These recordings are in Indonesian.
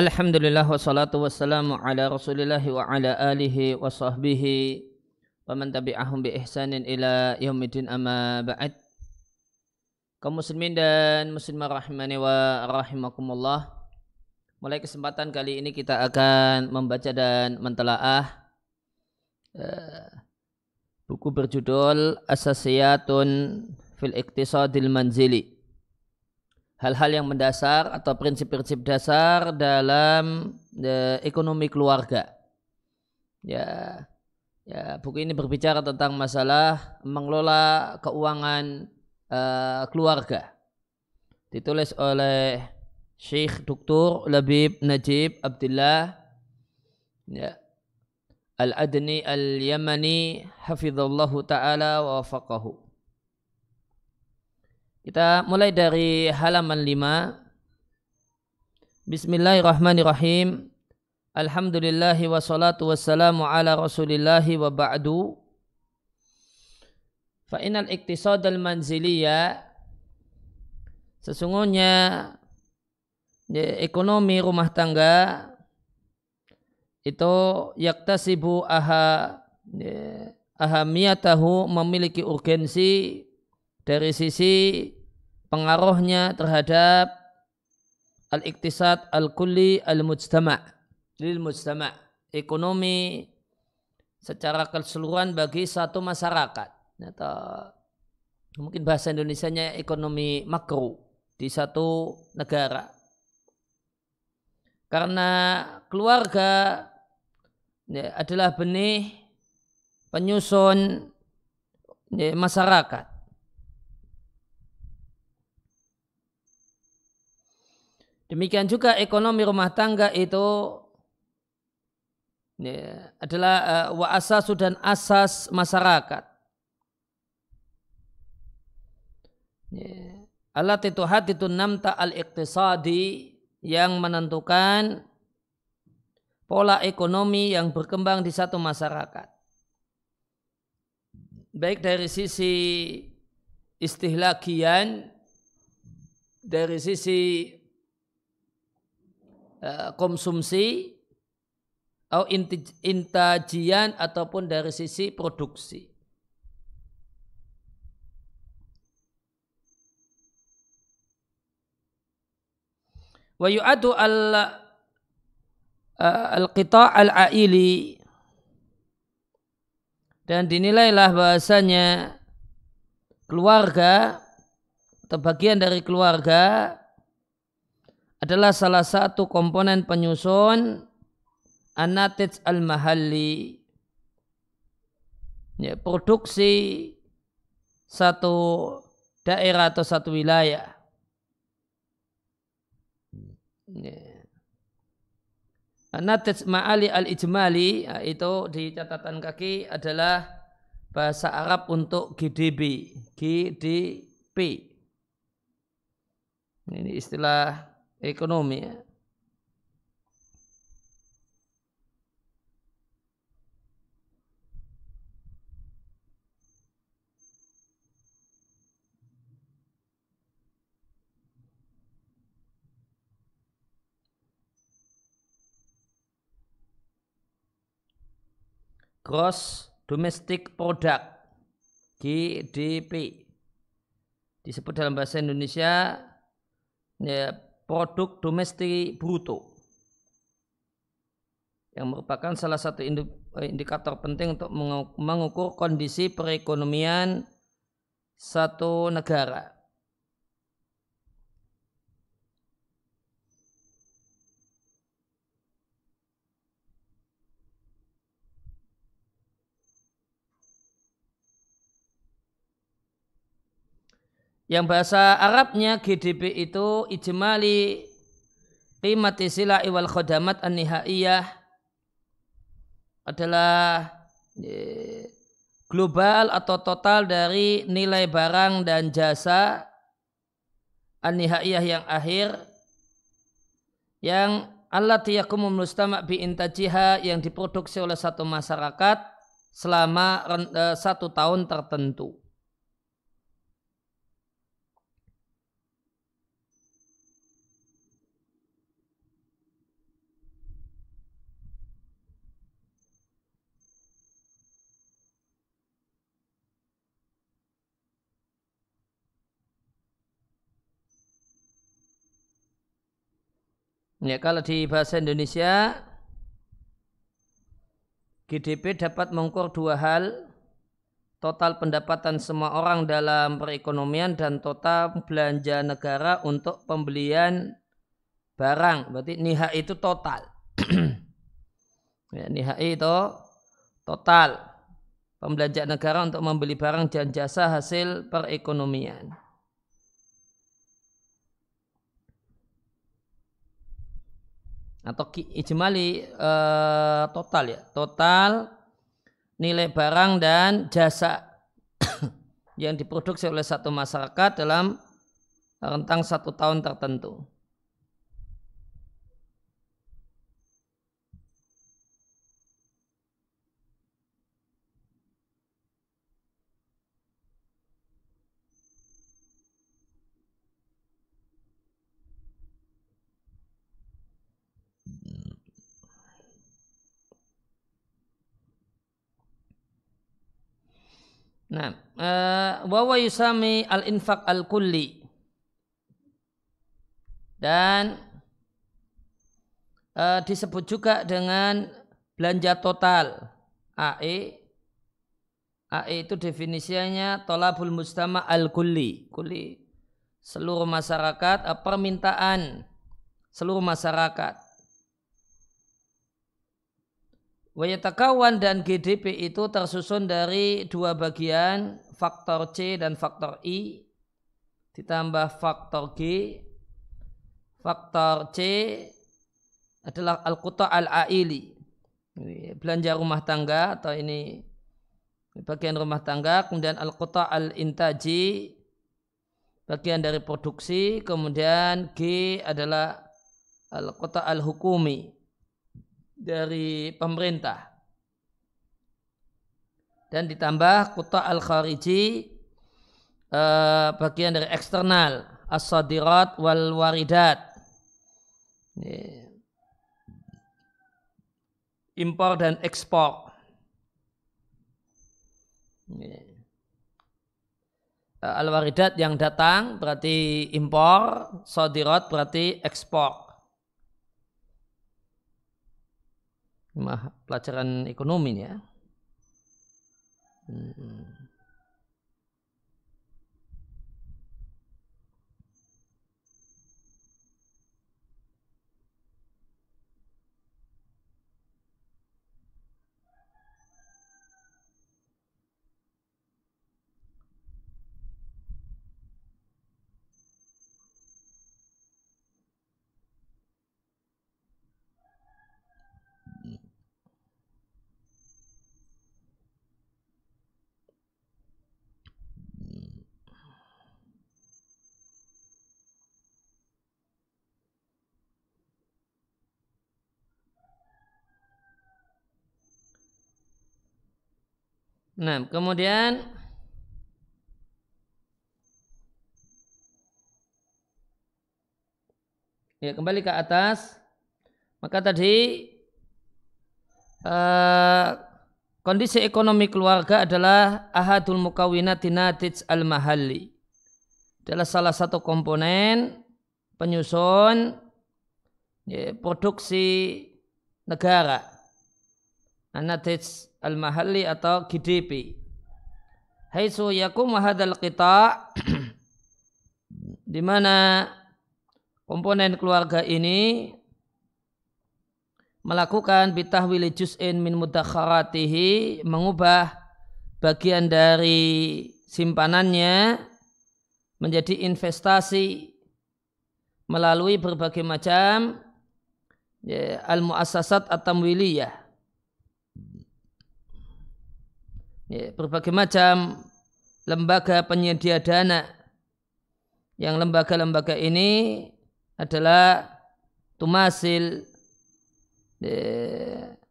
Alhamdulillah wassalatu wassalamu ala rasulillah wa ala alihi wa sahbihi wa man tabi'ahum bi ihsanin ila yaumidin amma ba'd kaum muslimin dan muslimah rahimani wa rahimakumullah mulai kesempatan kali ini kita akan membaca dan mentelaah eh, buku berjudul Asasiyatun fil Iqtisadil Manzili hal-hal yang mendasar atau prinsip-prinsip dasar dalam e, ekonomi keluarga. Ya, ya buku ini berbicara tentang masalah mengelola keuangan uh, keluarga. Ditulis oleh Syekh Dr. Labib Najib Abdullah ya. Al-Adni Al-Yamani hafizallahu taala wa kita mulai dari halaman 5. Bismillahirrahmanirrahim. Alhamdulillahi wa wassalamu ala rasulillahi wa ba'du. fainal ikhtisad iktisad al manziliya sesungguhnya ekonomi rumah tangga itu yaktasibu aha ahamiyatahu memiliki urgensi dari sisi pengaruhnya terhadap al-iktisad al-kulli al-mujtama' lil mujtama' ekonomi secara keseluruhan bagi satu masyarakat atau nah, mungkin bahasa Indonesianya ekonomi makro di satu negara karena keluarga ya, adalah benih penyusun ya, masyarakat Demikian juga ekonomi rumah tangga itu ya, adalah uh, wa asas dan asas masyarakat. Ya. Alat itu hati itu namta al iktisadi yang menentukan pola ekonomi yang berkembang di satu masyarakat. Baik dari sisi istihlakian, dari sisi Eh, konsumsi atau intajian ataupun dari sisi produksi. Wa yu'adu al eh, al al-aili dan dinilailah bahasanya keluarga atau bagian dari keluarga adalah salah satu komponen penyusun anatij al-mahalli ya, produksi satu daerah atau satu wilayah ya. ma'ali al-ijmali ya, itu di catatan kaki adalah bahasa Arab untuk GDB, GDP. Ini istilah ekonomi ya. Gross Domestic Product GDP disebut dalam bahasa Indonesia ya, produk domestik bruto yang merupakan salah satu eh, indikator penting untuk mengukur kondisi perekonomian satu negara. yang bahasa Arabnya GDP itu ijmali qimati sila'i wal khodamat an adalah global atau total dari nilai barang dan jasa an yang akhir yang Allah tiyakum mustama bi intajiha yang diproduksi oleh satu masyarakat selama eh, satu tahun tertentu. Ya, kalau di bahasa Indonesia GDP dapat mengukur dua hal, total pendapatan semua orang dalam perekonomian dan total belanja negara untuk pembelian barang. Berarti niha itu total. ya, niha itu total pembelanja negara untuk membeli barang dan jasa hasil perekonomian. atau ijmali e, total ya total nilai barang dan jasa yang diproduksi oleh satu masyarakat dalam rentang satu tahun tertentu. Nah, wa yusami al-infaq al-kulli. Dan uh, disebut juga dengan belanja total AE. AE itu definisinya tolabul mustama al-kulli. Kulli seluruh masyarakat, eh, permintaan seluruh masyarakat Wayatakawan dan GDP itu tersusun dari dua bagian, faktor C dan faktor I, ditambah faktor G. Faktor C adalah al-quta al-aili, belanja rumah tangga atau ini bagian rumah tangga, kemudian al-quta al-intaji, bagian dari produksi, kemudian G adalah al-quta al-hukumi, dari pemerintah. Dan ditambah kota al-khariji eh, bagian dari eksternal as-sadirat wal waridat. Impor dan ekspor. Eh, al-waridat yang datang berarti impor, sadirat berarti ekspor. pelajaran ekonomi ya. Hmm. Nah, kemudian ya kembali ke atas. Maka tadi uh, kondisi ekonomi keluarga adalah ahadul mukawinatina tij al mahalli. Adalah salah satu komponen penyusun ya, produksi negara Anadij al-Mahalli atau GDP. Haitsu yakum wahadal kita di mana komponen keluarga ini melakukan bitahwili juz'in min mudakharatihi mengubah bagian dari simpanannya menjadi investasi melalui berbagai macam ya, al-muassasat atau wiliyah. ya, berbagai macam lembaga penyedia dana yang lembaga-lembaga ini adalah tumasil ya,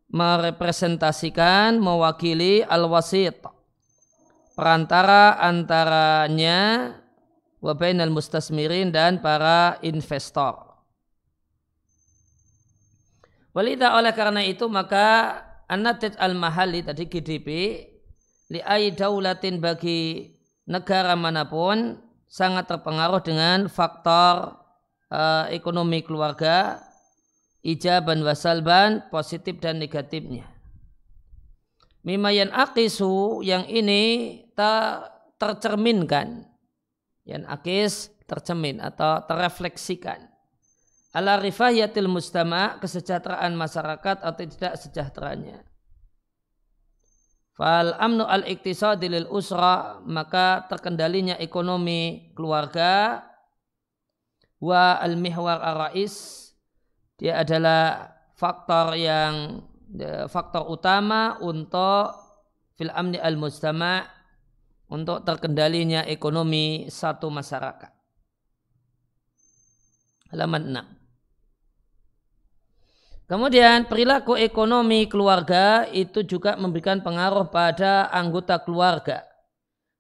merepresentasikan mewakili al-wasit perantara antaranya wabainal mustasmirin dan para investor Walidah oleh karena itu maka anatid al-mahali tadi GDP li'ai daulatin bagi negara manapun sangat terpengaruh dengan faktor uh, ekonomi keluarga ijaban wasalban positif dan negatifnya mimayan akisu yang ini tak tercerminkan yang akis tercermin atau terefleksikan ala yatil mustama kesejahteraan masyarakat atau tidak sejahteranya Fal amnu al iktisadi lil usra maka terkendalinya ekonomi keluarga wa al mihwar arais dia adalah faktor yang faktor utama untuk fil amni al mustama untuk terkendalinya ekonomi satu masyarakat. Halaman 6. Kemudian perilaku ekonomi keluarga itu juga memberikan pengaruh pada anggota keluarga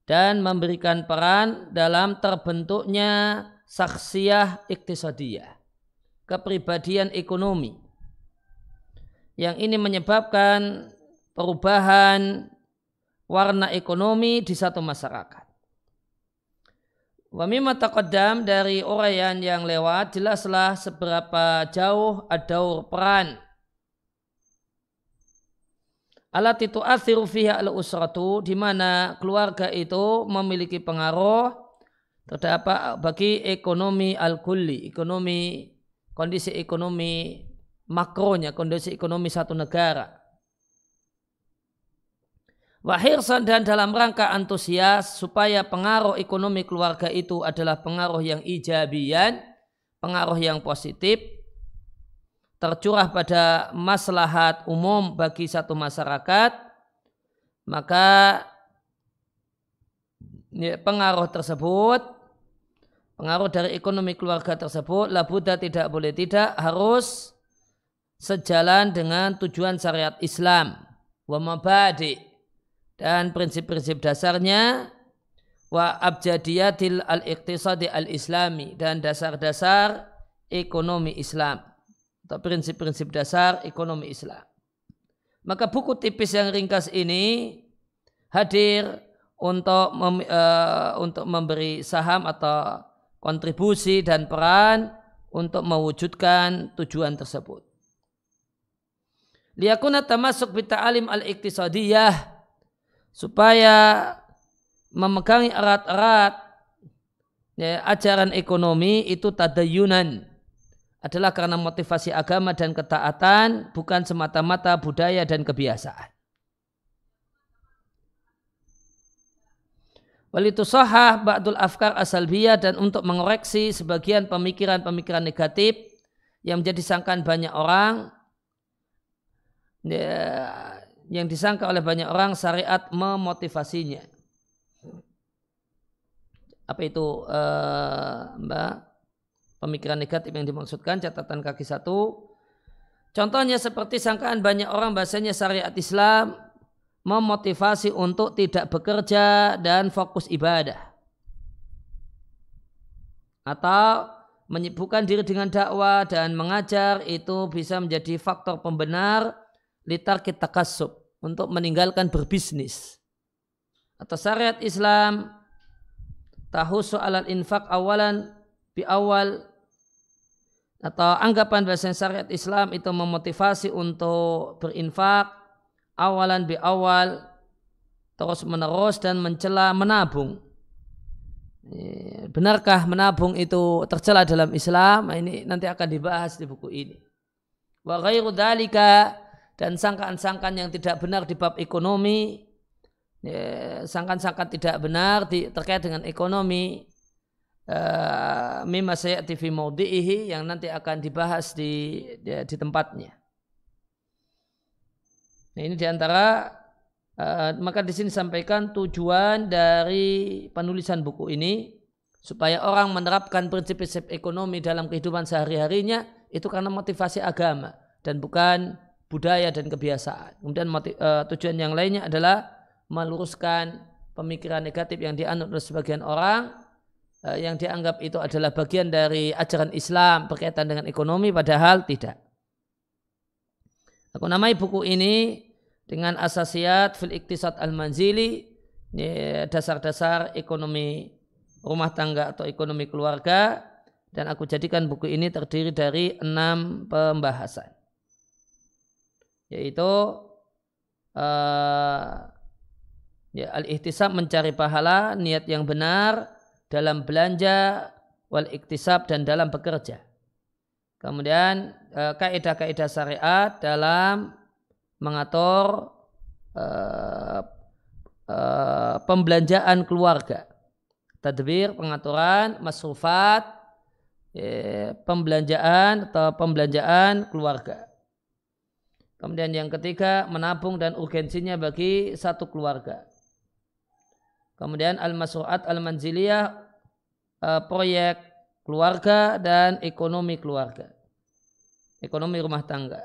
dan memberikan peran dalam terbentuknya saksiah iktisadiyah, kepribadian ekonomi. Yang ini menyebabkan perubahan warna ekonomi di satu masyarakat. Wa mimma taqaddam dari uraian yang lewat jelaslah seberapa jauh ada peran alat itu asiru fiha al usratu di mana keluarga itu memiliki pengaruh terdapat bagi ekonomi al kulli ekonomi kondisi ekonomi makronya kondisi ekonomi satu negara Wahirsan dan dalam rangka antusias supaya pengaruh ekonomi keluarga itu adalah pengaruh yang ijabian, pengaruh yang positif, tercurah pada maslahat umum bagi satu masyarakat, maka ya, pengaruh tersebut, pengaruh dari ekonomi keluarga tersebut, labuda tidak boleh tidak harus sejalan dengan tujuan syariat Islam. Wa mabadi' dan prinsip-prinsip dasarnya wa abjadiyatil al-iqtisadi al-islami dan dasar-dasar ekonomi Islam atau prinsip-prinsip dasar ekonomi Islam. Maka buku tipis yang ringkas ini hadir untuk mem, uh, untuk memberi saham atau kontribusi dan peran untuk mewujudkan tujuan tersebut. termasuk bita alim al-iktisadiyah supaya memegangi erat-erat ya, ajaran ekonomi itu tadayunan adalah karena motivasi agama dan ketaatan bukan semata-mata budaya dan kebiasaan. Walitu sahah ba'dul afkar asalbiyah dan untuk mengoreksi sebagian pemikiran-pemikiran negatif yang menjadi sangkaan banyak orang ya, yang disangka oleh banyak orang syariat memotivasinya. Apa itu uh, Mbak? Pemikiran negatif yang dimaksudkan catatan kaki satu. Contohnya seperti sangkaan banyak orang bahasanya syariat Islam memotivasi untuk tidak bekerja dan fokus ibadah. Atau menyibukkan diri dengan dakwah dan mengajar itu bisa menjadi faktor pembenar litar kita kasub untuk meninggalkan berbisnis atau syariat Islam tahu soal infak awalan bi awal atau anggapan bahasa syariat Islam itu memotivasi untuk berinfak awalan bi awal terus menerus dan mencela menabung benarkah menabung itu tercela dalam Islam nah, ini nanti akan dibahas di buku ini wa ghairu dalika dan sangkaan-sangkaan yang tidak benar di bab ekonomi ya, sangkaan-sangkaan tidak benar di, terkait dengan ekonomi eh, mimma saya TV maudihi yang nanti akan dibahas di di, di tempatnya. Nah, ini diantara uh, eh, maka di sini sampaikan tujuan dari penulisan buku ini supaya orang menerapkan prinsip-prinsip ekonomi dalam kehidupan sehari-harinya itu karena motivasi agama dan bukan budaya dan kebiasaan. Kemudian uh, tujuan yang lainnya adalah meluruskan pemikiran negatif yang dianut oleh sebagian orang uh, yang dianggap itu adalah bagian dari ajaran Islam berkaitan dengan ekonomi padahal tidak. Aku namai buku ini dengan asasiat fil iktisad al-manzili e, dasar-dasar ekonomi rumah tangga atau ekonomi keluarga dan aku jadikan buku ini terdiri dari enam pembahasan yaitu uh, ya, al-ihtisab mencari pahala, niat yang benar dalam belanja wal iktisab dan dalam bekerja. Kemudian uh, eh, kaidah-kaidah syariat dalam mengatur uh, uh, pembelanjaan keluarga. Tadbir, pengaturan, masrufat, ya, pembelanjaan atau pembelanjaan keluarga. Kemudian yang ketiga menabung dan urgensinya bagi satu keluarga. Kemudian al-masurat al-manziliyah eh, proyek keluarga dan ekonomi keluarga. Ekonomi rumah tangga.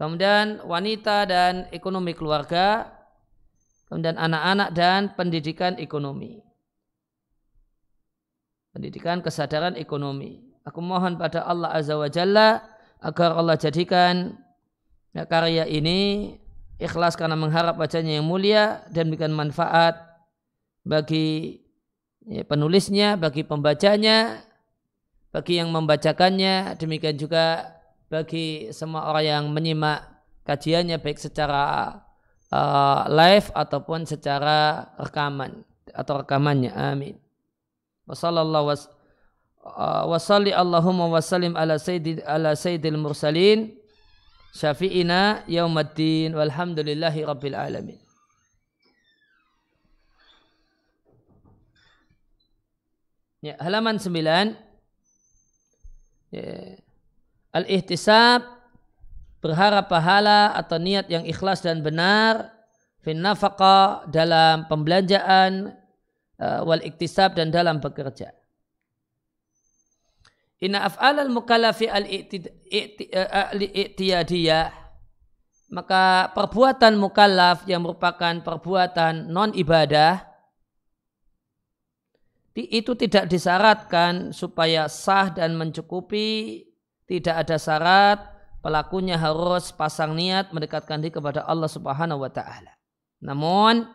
Kemudian wanita dan ekonomi keluarga. Kemudian anak-anak dan pendidikan ekonomi. Pendidikan kesadaran ekonomi. Aku mohon pada Allah Azza wa Jalla agar Allah jadikan ya, karya ini ikhlas karena mengharap wajahnya yang mulia dan memberikan manfaat bagi ya, penulisnya, bagi pembacanya, bagi yang membacakannya, demikian juga bagi semua orang yang menyimak kajiannya baik secara uh, live ataupun secara rekaman atau rekamannya. Amin. Wassalamualaikum warahmatullahi wabarakatuh. Eh, Wassalamualaikum warahmatullahi wabarakatuh syafi'ina yaumaddin walhamdulillahi rabbil alamin. Ya, halaman 9 ya. Al-ihtisab berharap pahala atau niat yang ikhlas dan benar fin dalam pembelanjaan uh, eh, wal iktisab dan dalam bekerja. Inna af'alal mukallafi al-i'tiyadiyah eh, maka perbuatan mukallaf yang merupakan perbuatan non ibadah itu tidak disyaratkan supaya sah dan mencukupi tidak ada syarat pelakunya harus pasang niat mendekatkan diri kepada Allah Subhanahu wa taala. Namun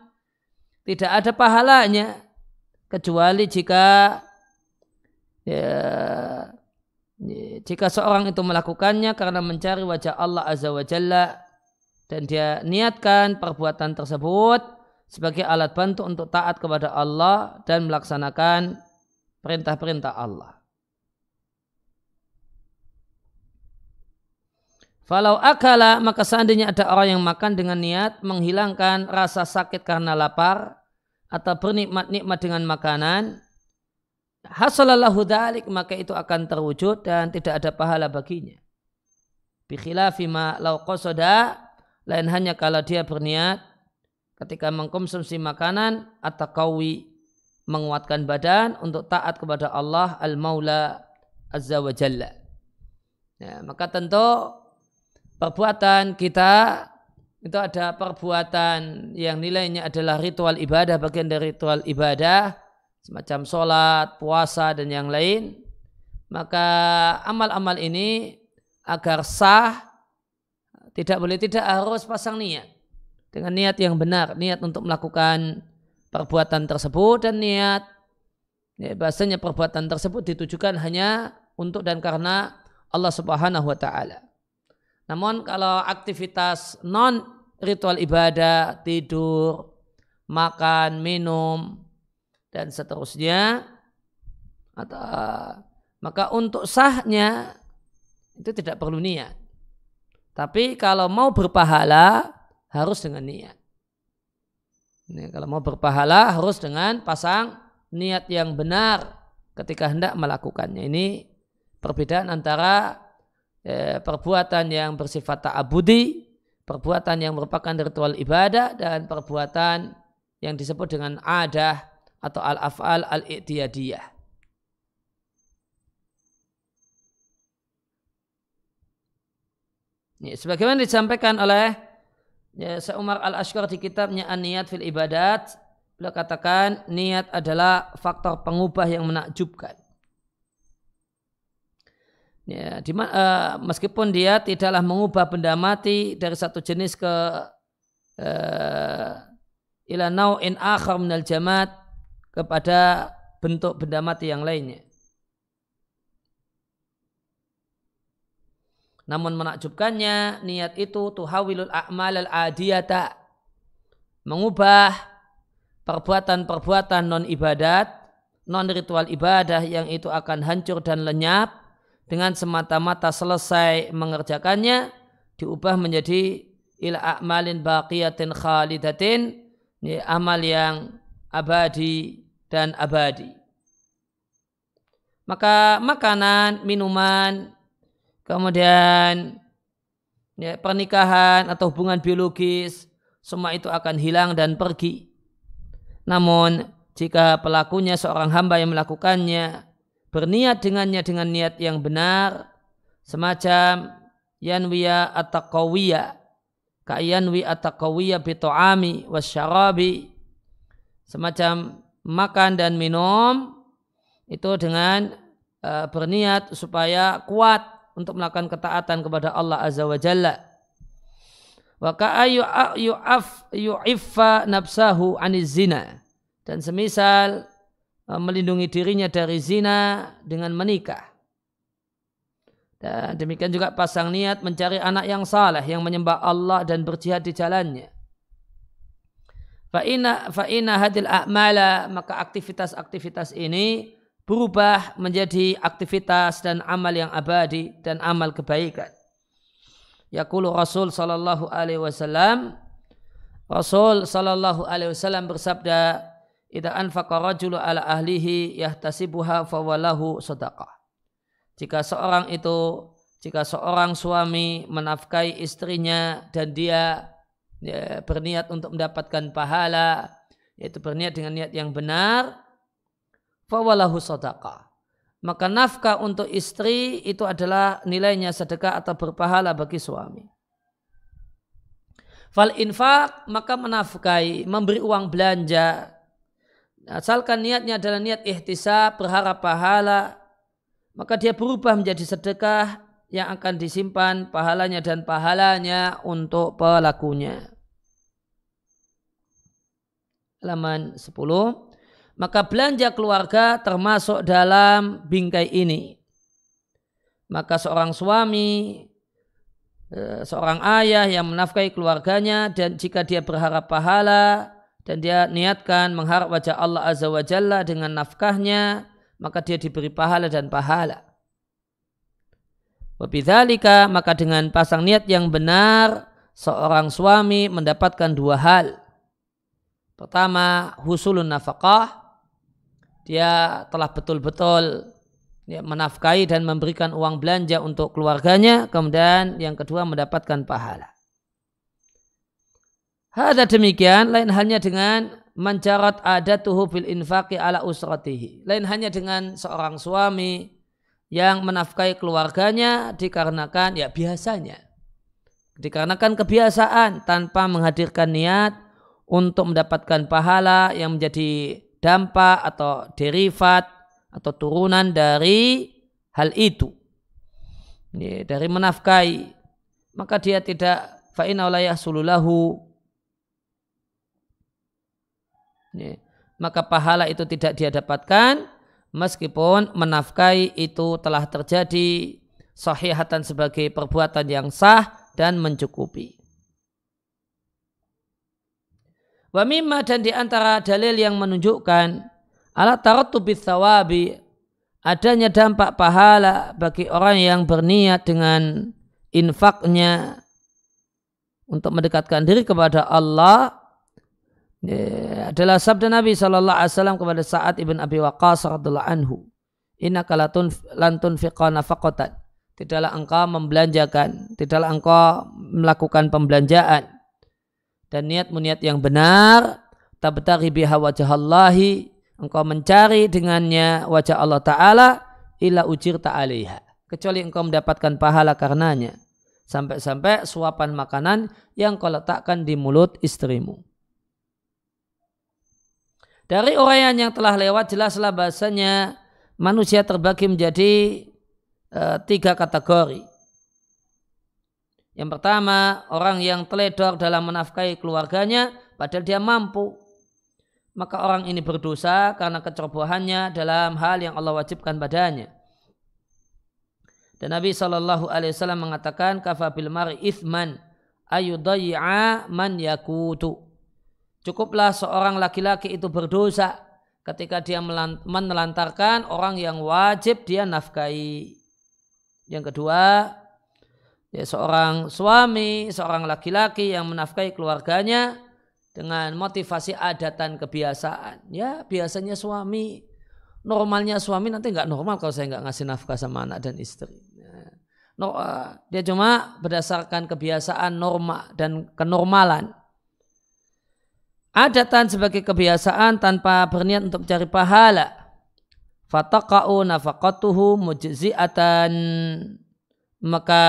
tidak ada pahalanya kecuali jika ya, jika seorang itu melakukannya karena mencari wajah Allah Azza wa Jalla dan dia niatkan perbuatan tersebut sebagai alat bantu untuk taat kepada Allah dan melaksanakan perintah-perintah Allah. Falau akala maka seandainya ada orang yang makan dengan niat menghilangkan rasa sakit karena lapar atau bernikmat-nikmat dengan makanan hasalallahu dalik maka itu akan terwujud dan tidak ada pahala baginya. Bikhilafi fima lau qasada lain hanya kalau dia berniat ketika mengkonsumsi makanan atau kawi menguatkan badan untuk taat kepada Allah al-maula azza wa jalla. Ya, maka tentu perbuatan kita itu ada perbuatan yang nilainya adalah ritual ibadah bagian dari ritual ibadah semacam sholat, puasa dan yang lain, maka amal-amal ini agar sah tidak boleh tidak harus pasang niat dengan niat yang benar, niat untuk melakukan perbuatan tersebut dan niat ya bahasanya perbuatan tersebut ditujukan hanya untuk dan karena Allah Subhanahu wa taala. Namun kalau aktivitas non ritual ibadah, tidur, makan, minum, dan seterusnya atau maka untuk sahnya itu tidak perlu niat. Tapi kalau mau berpahala harus dengan niat. Ini, kalau mau berpahala harus dengan pasang niat yang benar ketika hendak melakukannya. Ini perbedaan antara eh, perbuatan yang bersifat ta'abudi, perbuatan yang merupakan ritual ibadah dan perbuatan yang disebut dengan adah atau al-af'al al-i'tiyadiyah. Ya, sebagaimana disampaikan oleh ya, Umar al ashqar di kitabnya An-Niyat fil Ibadat, beliau katakan niat adalah faktor pengubah yang menakjubkan. Ya, di, uh, meskipun dia tidaklah mengubah benda mati dari satu jenis ke uh, ila nau'in akhar minal jamat kepada bentuk benda mati yang lainnya. Namun menakjubkannya niat itu tuhawilul a'mal al-adiyata mengubah perbuatan-perbuatan non ibadat, non ritual ibadah yang itu akan hancur dan lenyap dengan semata-mata selesai mengerjakannya diubah menjadi ila a'malin baqiyatin khalidatin ini amal yang abadi dan abadi. Maka makanan, minuman, kemudian ya, pernikahan atau hubungan biologis, semua itu akan hilang dan pergi. Namun jika pelakunya seorang hamba yang melakukannya berniat dengannya dengan niat yang benar, semacam yanwiya ataqawiya ka'yanwi ataqawiya bito'ami wasyarabi semacam makan dan minum itu dengan e, berniat supaya kuat untuk melakukan ketaatan kepada Allah Azza wa Jalla. Wa yu'af yu'iffa nafsahu aniz zina. Dan semisal e, melindungi dirinya dari zina dengan menikah. Dan demikian juga pasang niat mencari anak yang saleh yang menyembah Allah dan berjihad di jalannya. Fa'ina fa'ina hadil a'mala maka aktivitas-aktivitas ini berubah menjadi aktivitas dan amal yang abadi dan amal kebaikan. Yaqulu Rasul sallallahu alaihi wasallam Rasul sallallahu alaihi wasallam bersabda Ida anfaqa rajulu ala ahlihi yahtasibuha fawalahu sadaqah. Jika seorang itu, jika seorang suami menafkahi istrinya dan dia ya, berniat untuk mendapatkan pahala yaitu berniat dengan niat yang benar fawalahu sadaqah maka nafkah untuk istri itu adalah nilainya sedekah atau berpahala bagi suami. Fal infak maka menafkahi, memberi uang belanja. Asalkan niatnya adalah niat ihtisab, berharap pahala, maka dia berubah menjadi sedekah yang akan disimpan pahalanya dan pahalanya untuk pelakunya halaman 10 maka belanja keluarga termasuk dalam bingkai ini maka seorang suami eh, seorang ayah yang menafkahi keluarganya dan jika dia berharap pahala dan dia niatkan mengharap wajah Allah Azza wa Jalla dengan nafkahnya maka dia diberi pahala dan pahala. Wabidzalika maka dengan pasang niat yang benar seorang suami mendapatkan dua hal Pertama, husulun nafkah. Dia telah betul-betul ya, menafkahi dan memberikan uang belanja untuk keluarganya. Kemudian yang kedua mendapatkan pahala. Hada demikian, lain hanya dengan ada adatuhu bil infaqi ala usratihi. Lain hanya dengan seorang suami yang menafkahi keluarganya dikarenakan ya biasanya. Dikarenakan kebiasaan tanpa menghadirkan niat untuk mendapatkan pahala yang menjadi dampak atau derivat atau turunan dari hal itu ya, dari menafkahi maka dia tidak fa'ina sululahu ya, maka pahala itu tidak dia dapatkan meskipun menafkahi itu telah terjadi sahihatan sebagai perbuatan yang sah dan mencukupi. Wa mimma dan di antara dalil yang menunjukkan ala tarattubis sawabi adanya dampak pahala bagi orang yang berniat dengan infaknya untuk mendekatkan diri kepada Allah ya, adalah sabda Nabi sallallahu Alaihi Wasallam kepada Saad ibn Abi Waqqas radhiallahu anhu. innaka kalatun lantun fiqana fakotan. Tidaklah engkau membelanjakan, tidaklah engkau melakukan pembelanjaan dan niatmu niat yang benar tabtaghi biha wajhallahi engkau mencari dengannya wajah Allah taala ila ujir ta'aliha kecuali engkau mendapatkan pahala karenanya sampai-sampai suapan makanan yang kau letakkan di mulut istrimu dari uraian yang telah lewat jelaslah bahasanya manusia terbagi menjadi e, tiga kategori yang pertama, orang yang teledor dalam menafkahi keluarganya padahal dia mampu. Maka orang ini berdosa karena kecerobohannya dalam hal yang Allah wajibkan padanya. Dan Nabi Shallallahu Alaihi Wasallam mengatakan kafabil mari ithman ayudaya man yakutu. Cukuplah seorang laki-laki itu berdosa ketika dia menelantarkan orang yang wajib dia nafkahi. Yang kedua, ya, seorang suami, seorang laki-laki yang menafkahi keluarganya dengan motivasi adat dan kebiasaan. Ya biasanya suami, normalnya suami nanti nggak normal kalau saya nggak ngasih nafkah sama anak dan istri. Ya. No, eh, dia cuma berdasarkan kebiasaan norma dan kenormalan. Adatan sebagai kebiasaan tanpa berniat untuk mencari pahala. Fataqa'u nafaqatuhu mujizi'atan maka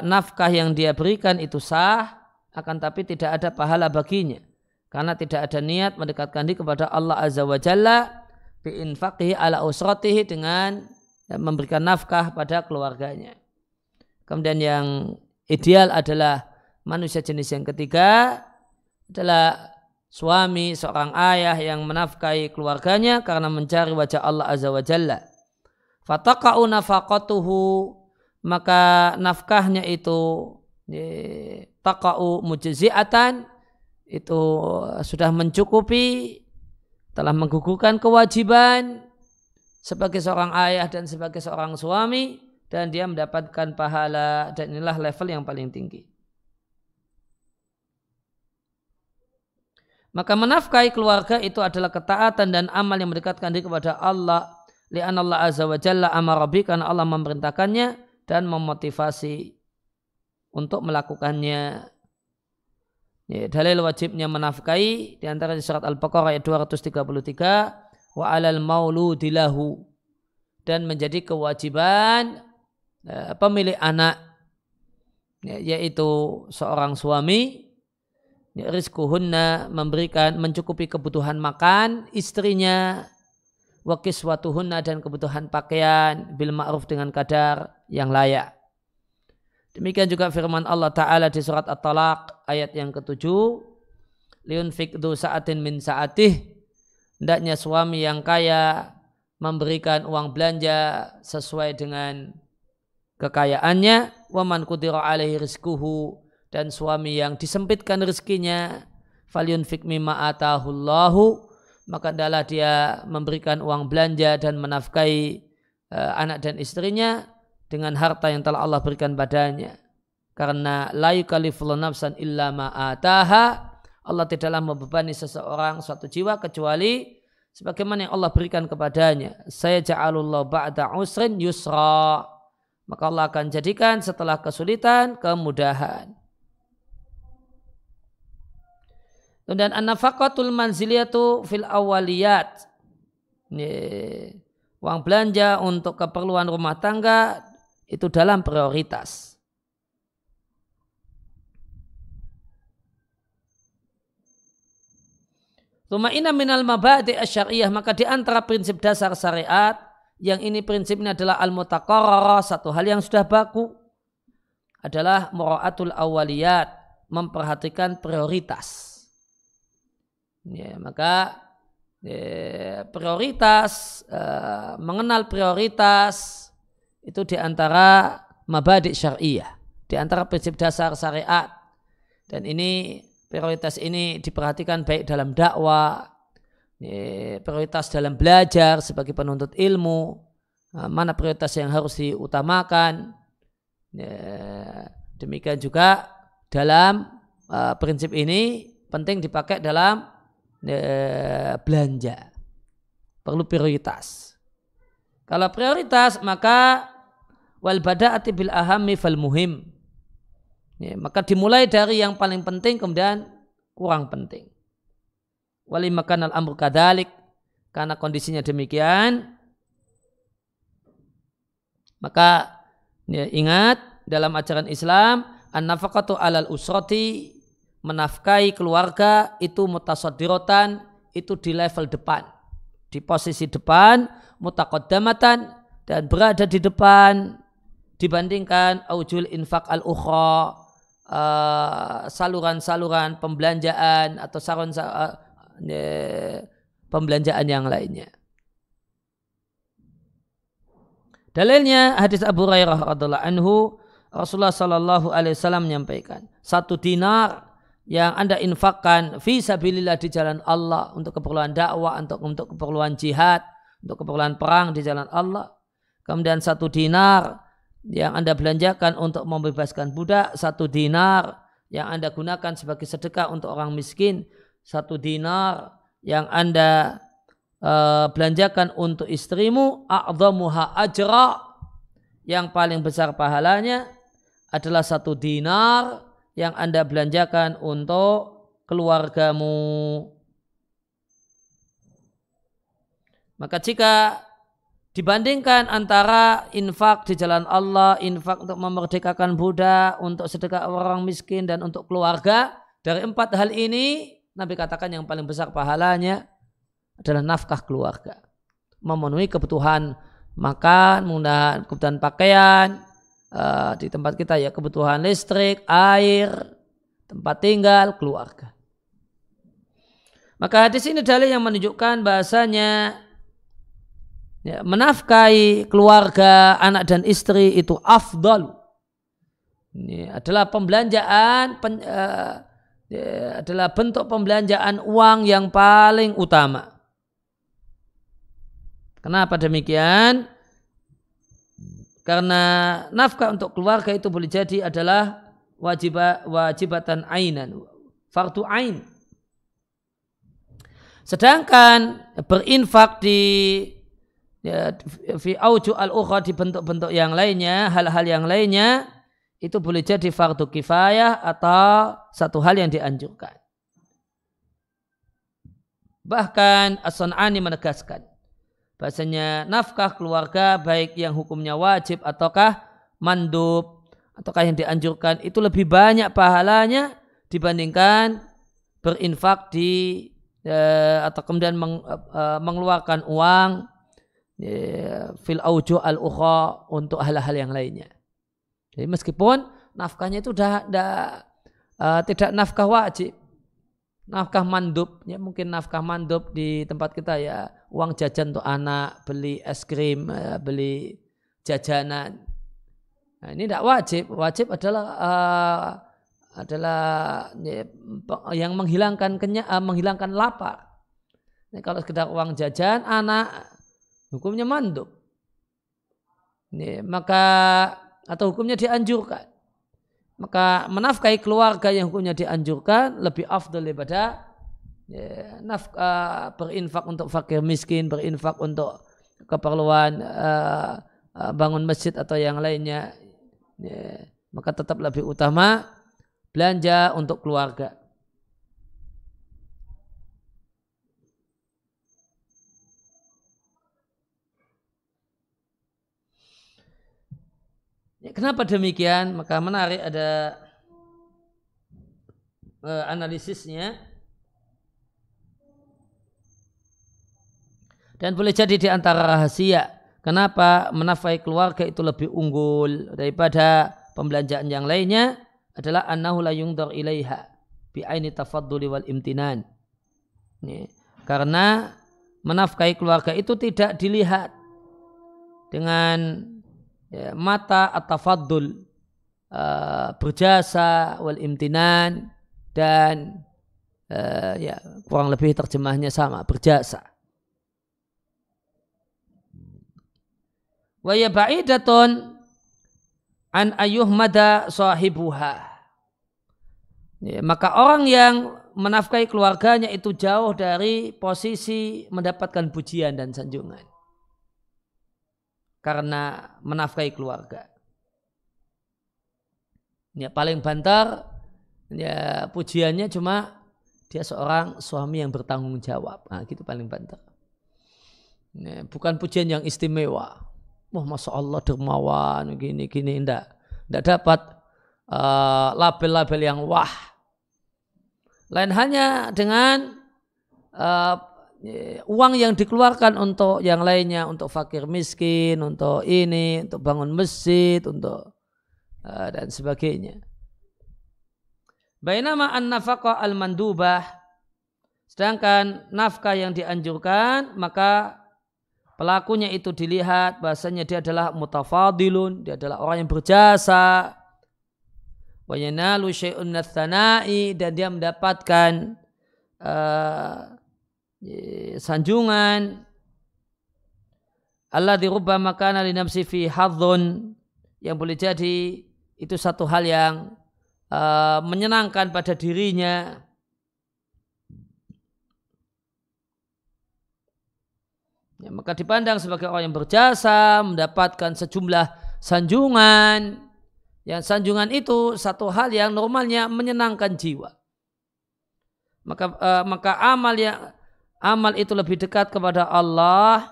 nafkah yang dia berikan itu sah akan tapi tidak ada pahala baginya karena tidak ada niat mendekatkan diri kepada Allah Azza wa Jalla biinfaqihi ala usratihi dengan ya, memberikan nafkah pada keluarganya. Kemudian yang ideal adalah manusia jenis yang ketiga adalah suami seorang ayah yang menafkahi keluarganya karena mencari wajah Allah Azza wa Jalla. Fataka'u nafaqatuhu maka nafkahnya itu takau mujizi'atan itu sudah mencukupi telah menggugurkan kewajiban sebagai seorang ayah dan sebagai seorang suami dan dia mendapatkan pahala dan inilah level yang paling tinggi. Maka menafkahi keluarga itu adalah ketaatan dan amal yang mendekatkan diri kepada Allah. lianallah Azza wa Jalla amarabi karena Allah memerintahkannya dan memotivasi untuk melakukannya. Ya, dalil wajibnya menafkahi di antara surat Al-Baqarah ayat 233 wa alal mauludilahu dan menjadi kewajiban ya, pemilik anak ya, yaitu seorang suami ya, rizkuhunna memberikan mencukupi kebutuhan makan istrinya wakis watuhunna dan kebutuhan pakaian bil ma'ruf dengan kadar yang layak. Demikian juga firman Allah Ta'ala di surat At-Talaq ayat yang ketujuh. Liun fikdu sa'atin min sa'atih. Hendaknya suami yang kaya memberikan uang belanja sesuai dengan kekayaannya. Waman kudira alaihi rizkuhu. Dan suami yang disempitkan rizkinya Falyun fikmi mimma atahullahu maka adalah dia memberikan uang belanja dan menafkahi eh, anak dan istrinya dengan harta yang telah Allah berikan padanya. Karena layu yukallifullahu nafsan illa ma'ataha Allah tidaklah membebani seseorang suatu jiwa kecuali sebagaimana yang Allah berikan kepadanya. Saya ja'alullah ba'da usrin yusra. Maka Allah akan jadikan setelah kesulitan kemudahan. Kemudian an-nafaqatul manziliyatu fil awaliyat. Ini, uang belanja untuk keperluan rumah tangga itu dalam prioritas. Tuma'ina minal mabadi asyariyah maka di antara prinsip dasar syariat yang ini prinsipnya adalah al-mutakarrara satu hal yang sudah baku adalah mura'atul awaliyat memperhatikan prioritas. Ya, maka ya, prioritas uh, mengenal prioritas itu diantara antara mabadi syariah, diantara prinsip dasar syariat. Dan ini prioritas ini diperhatikan baik dalam dakwah, ya, prioritas dalam belajar sebagai penuntut ilmu, eh, mana prioritas yang harus diutamakan. Ya, demikian juga dalam uh, prinsip ini penting dipakai dalam Eh, belanja. Perlu prioritas. Kalau prioritas maka wal bada'ati bil ahammi fal muhim. Ya, maka dimulai dari yang paling penting kemudian kurang penting. Wali makan al amru kadalik karena kondisinya demikian maka ya, ingat dalam ajaran Islam an nafaqatu alal usrati menafkahi keluarga itu mutasodirotan itu di level depan di posisi depan mutakodamatan dan berada di depan dibandingkan aujul infak al ukhra eh, saluran-saluran pembelanjaan atau saron uh, pembelanjaan yang lainnya. Dalilnya hadis Abu Hurairah radhiallahu anhu Rasulullah Shallallahu alaihi wasallam menyampaikan satu dinar yang Anda infakkan visabilillah di jalan Allah untuk keperluan dakwah, untuk untuk keperluan jihad, untuk keperluan perang di jalan Allah. Kemudian satu dinar yang Anda belanjakan untuk membebaskan budak, satu dinar yang Anda gunakan sebagai sedekah untuk orang miskin, satu dinar yang Anda uh, belanjakan untuk istrimu, a'zamuha ajra, yang paling besar pahalanya adalah satu dinar yang Anda belanjakan untuk keluargamu. Maka jika dibandingkan antara infak di jalan Allah, infak untuk memerdekakan budak, untuk sedekah orang miskin dan untuk keluarga, dari empat hal ini Nabi katakan yang paling besar pahalanya adalah nafkah keluarga. Memenuhi kebutuhan makan, kebutuhan pakaian, Eh, di tempat kita ya kebutuhan listrik, air, tempat tinggal, keluarga. Maka hadis ini dalil yang menunjukkan bahasanya ya, menafkahi keluarga, anak dan istri itu afdal. Ini adalah pembelanjaan pen, uh, ya, adalah bentuk pembelanjaan uang yang paling utama. Kenapa demikian? Karena nafkah untuk keluarga itu boleh jadi adalah wajibat wajibatan ainan, fardu ain. Sedangkan berinfak di ya, fi auju al di bentuk-bentuk yang lainnya, hal-hal yang lainnya itu boleh jadi fardu kifayah atau satu hal yang dianjurkan. Bahkan As-Sun'ani menegaskan Bahasanya nafkah keluarga baik yang hukumnya wajib ataukah mandub ataukah yang dianjurkan itu lebih banyak pahalanya dibandingkan berinfak di eh, atau kemudian meng, eh, mengeluarkan uang eh, fil aujo al ukho untuk hal-hal yang lainnya. Jadi meskipun nafkahnya itu dah, dah, uh, eh, tidak nafkah wajib, nafkah mandub ya mungkin nafkah mandub di tempat kita ya uang jajan untuk anak beli es krim ya, beli jajanan nah, ini tidak wajib wajib adalah uh, adalah ya, yang menghilangkan kenya uh, menghilangkan lapar ini kalau sekedar uang jajan anak hukumnya mandub ini, maka atau hukumnya dianjurkan maka menafkahi keluarga yang hukumnya dianjurkan lebih afdol daripada ya, nafkah eh, berinfak untuk fakir miskin, berinfak untuk keperluan uh, bangun masjid atau yang lainnya, ya, maka tetap lebih utama belanja untuk keluarga. Ya, kenapa demikian? Maka menarik ada uh, analisisnya. Dan boleh jadi di antara rahasia kenapa menafkahi keluarga itu lebih unggul daripada pembelanjaan yang lainnya adalah annahu la yungdar ilaiha tafadduli wal imtinan. Ini. Karena menafkahi keluarga itu tidak dilihat dengan Ya, mata atau fadl uh, eh, berjasa wal imtinan dan uh, ya kurang lebih terjemahnya sama berjasa wa ya ba'idatun an ayyuhmada sahibuha ya, maka orang yang menafkahi keluarganya itu jauh dari posisi mendapatkan pujian dan sanjungan karena menafkahi keluarga. Ya, paling bantar, ya pujiannya cuma dia seorang suami yang bertanggung jawab. Nah, gitu paling bantar. Ya, bukan pujian yang istimewa. Wah, masya Allah dermawan gini gini ndak ndak dapat eh, label-label uh, yang wah. Lain hanya dengan uh, Eh, uang yang dikeluarkan untuk yang lainnya, untuk fakir miskin, untuk ini, untuk bangun masjid, untuk eh, dan sebagainya. Bainama an nafkah al-mandubah sedangkan nafkah yang dianjurkan maka pelakunya itu dilihat bahasanya dia adalah mutafadilun, dia adalah orang yang berjasa. Wa syai'un dan dia mendapatkan eh, Eh, sanjungan Allah dirubah makana li nafsi fi hadzun yang boleh jadi itu satu hal yang uh, menyenangkan pada dirinya ya, maka dipandang sebagai orang yang berjasa mendapatkan sejumlah sanjungan yang sanjungan itu satu hal yang normalnya menyenangkan jiwa maka uh, maka amal yang amal itu lebih dekat kepada Allah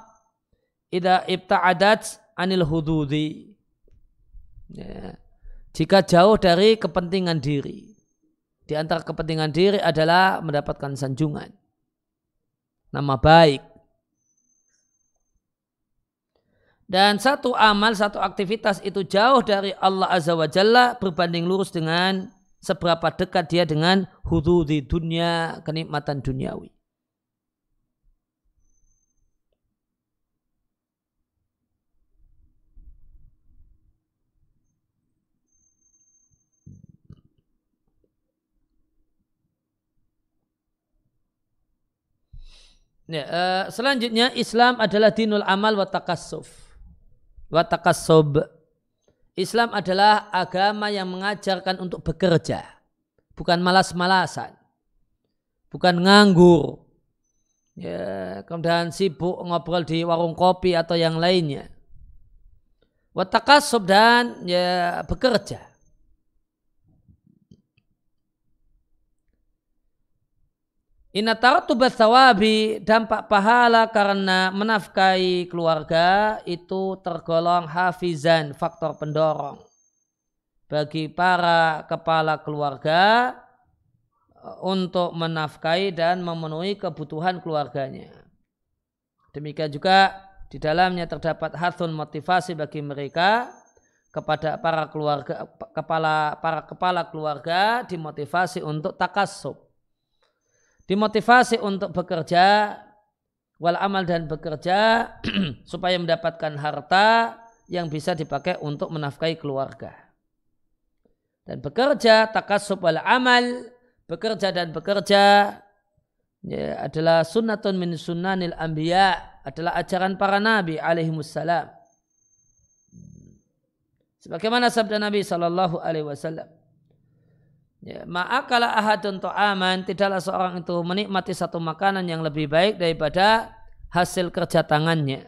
ida ibta'adat anil hududi ya. jika jauh dari kepentingan diri di antara kepentingan diri adalah mendapatkan sanjungan nama baik dan satu amal, satu aktivitas itu jauh dari Allah Azza wa Jalla berbanding lurus dengan seberapa dekat dia dengan hududi dunia, kenikmatan duniawi. Ya, uh, selanjutnya Islam adalah dinul amal wa takassuf. Wa takassub. Islam adalah agama yang mengajarkan untuk bekerja. Bukan malas-malasan. Bukan nganggur. Ya, kemudian sibuk ngobrol di warung kopi atau yang lainnya. Wa takassub dan ya bekerja. Inna tartubat sawabi dampak pahala karena menafkahi keluarga itu tergolong hafizan faktor pendorong. Bagi para kepala keluarga eh, untuk menafkahi dan memenuhi kebutuhan keluarganya. Demikian juga di dalamnya terdapat hasun motivasi bagi mereka kepada para keluarga kepala para kepala keluarga dimotivasi untuk takasub dimotivasi untuk bekerja wal amal dan bekerja supaya mendapatkan harta yang bisa dipakai untuk menafkahi keluarga. Dan bekerja takasub wal amal, bekerja dan bekerja ya, adalah sunnatun min sunnanil anbiya, adalah ajaran para nabi alaihi wassalam. Sebagaimana sabda Nabi sallallahu alaihi wasallam. Ya, ma'akala ahadun to'aman tidaklah seorang itu menikmati satu makanan yang lebih baik daripada hasil kerja tangannya.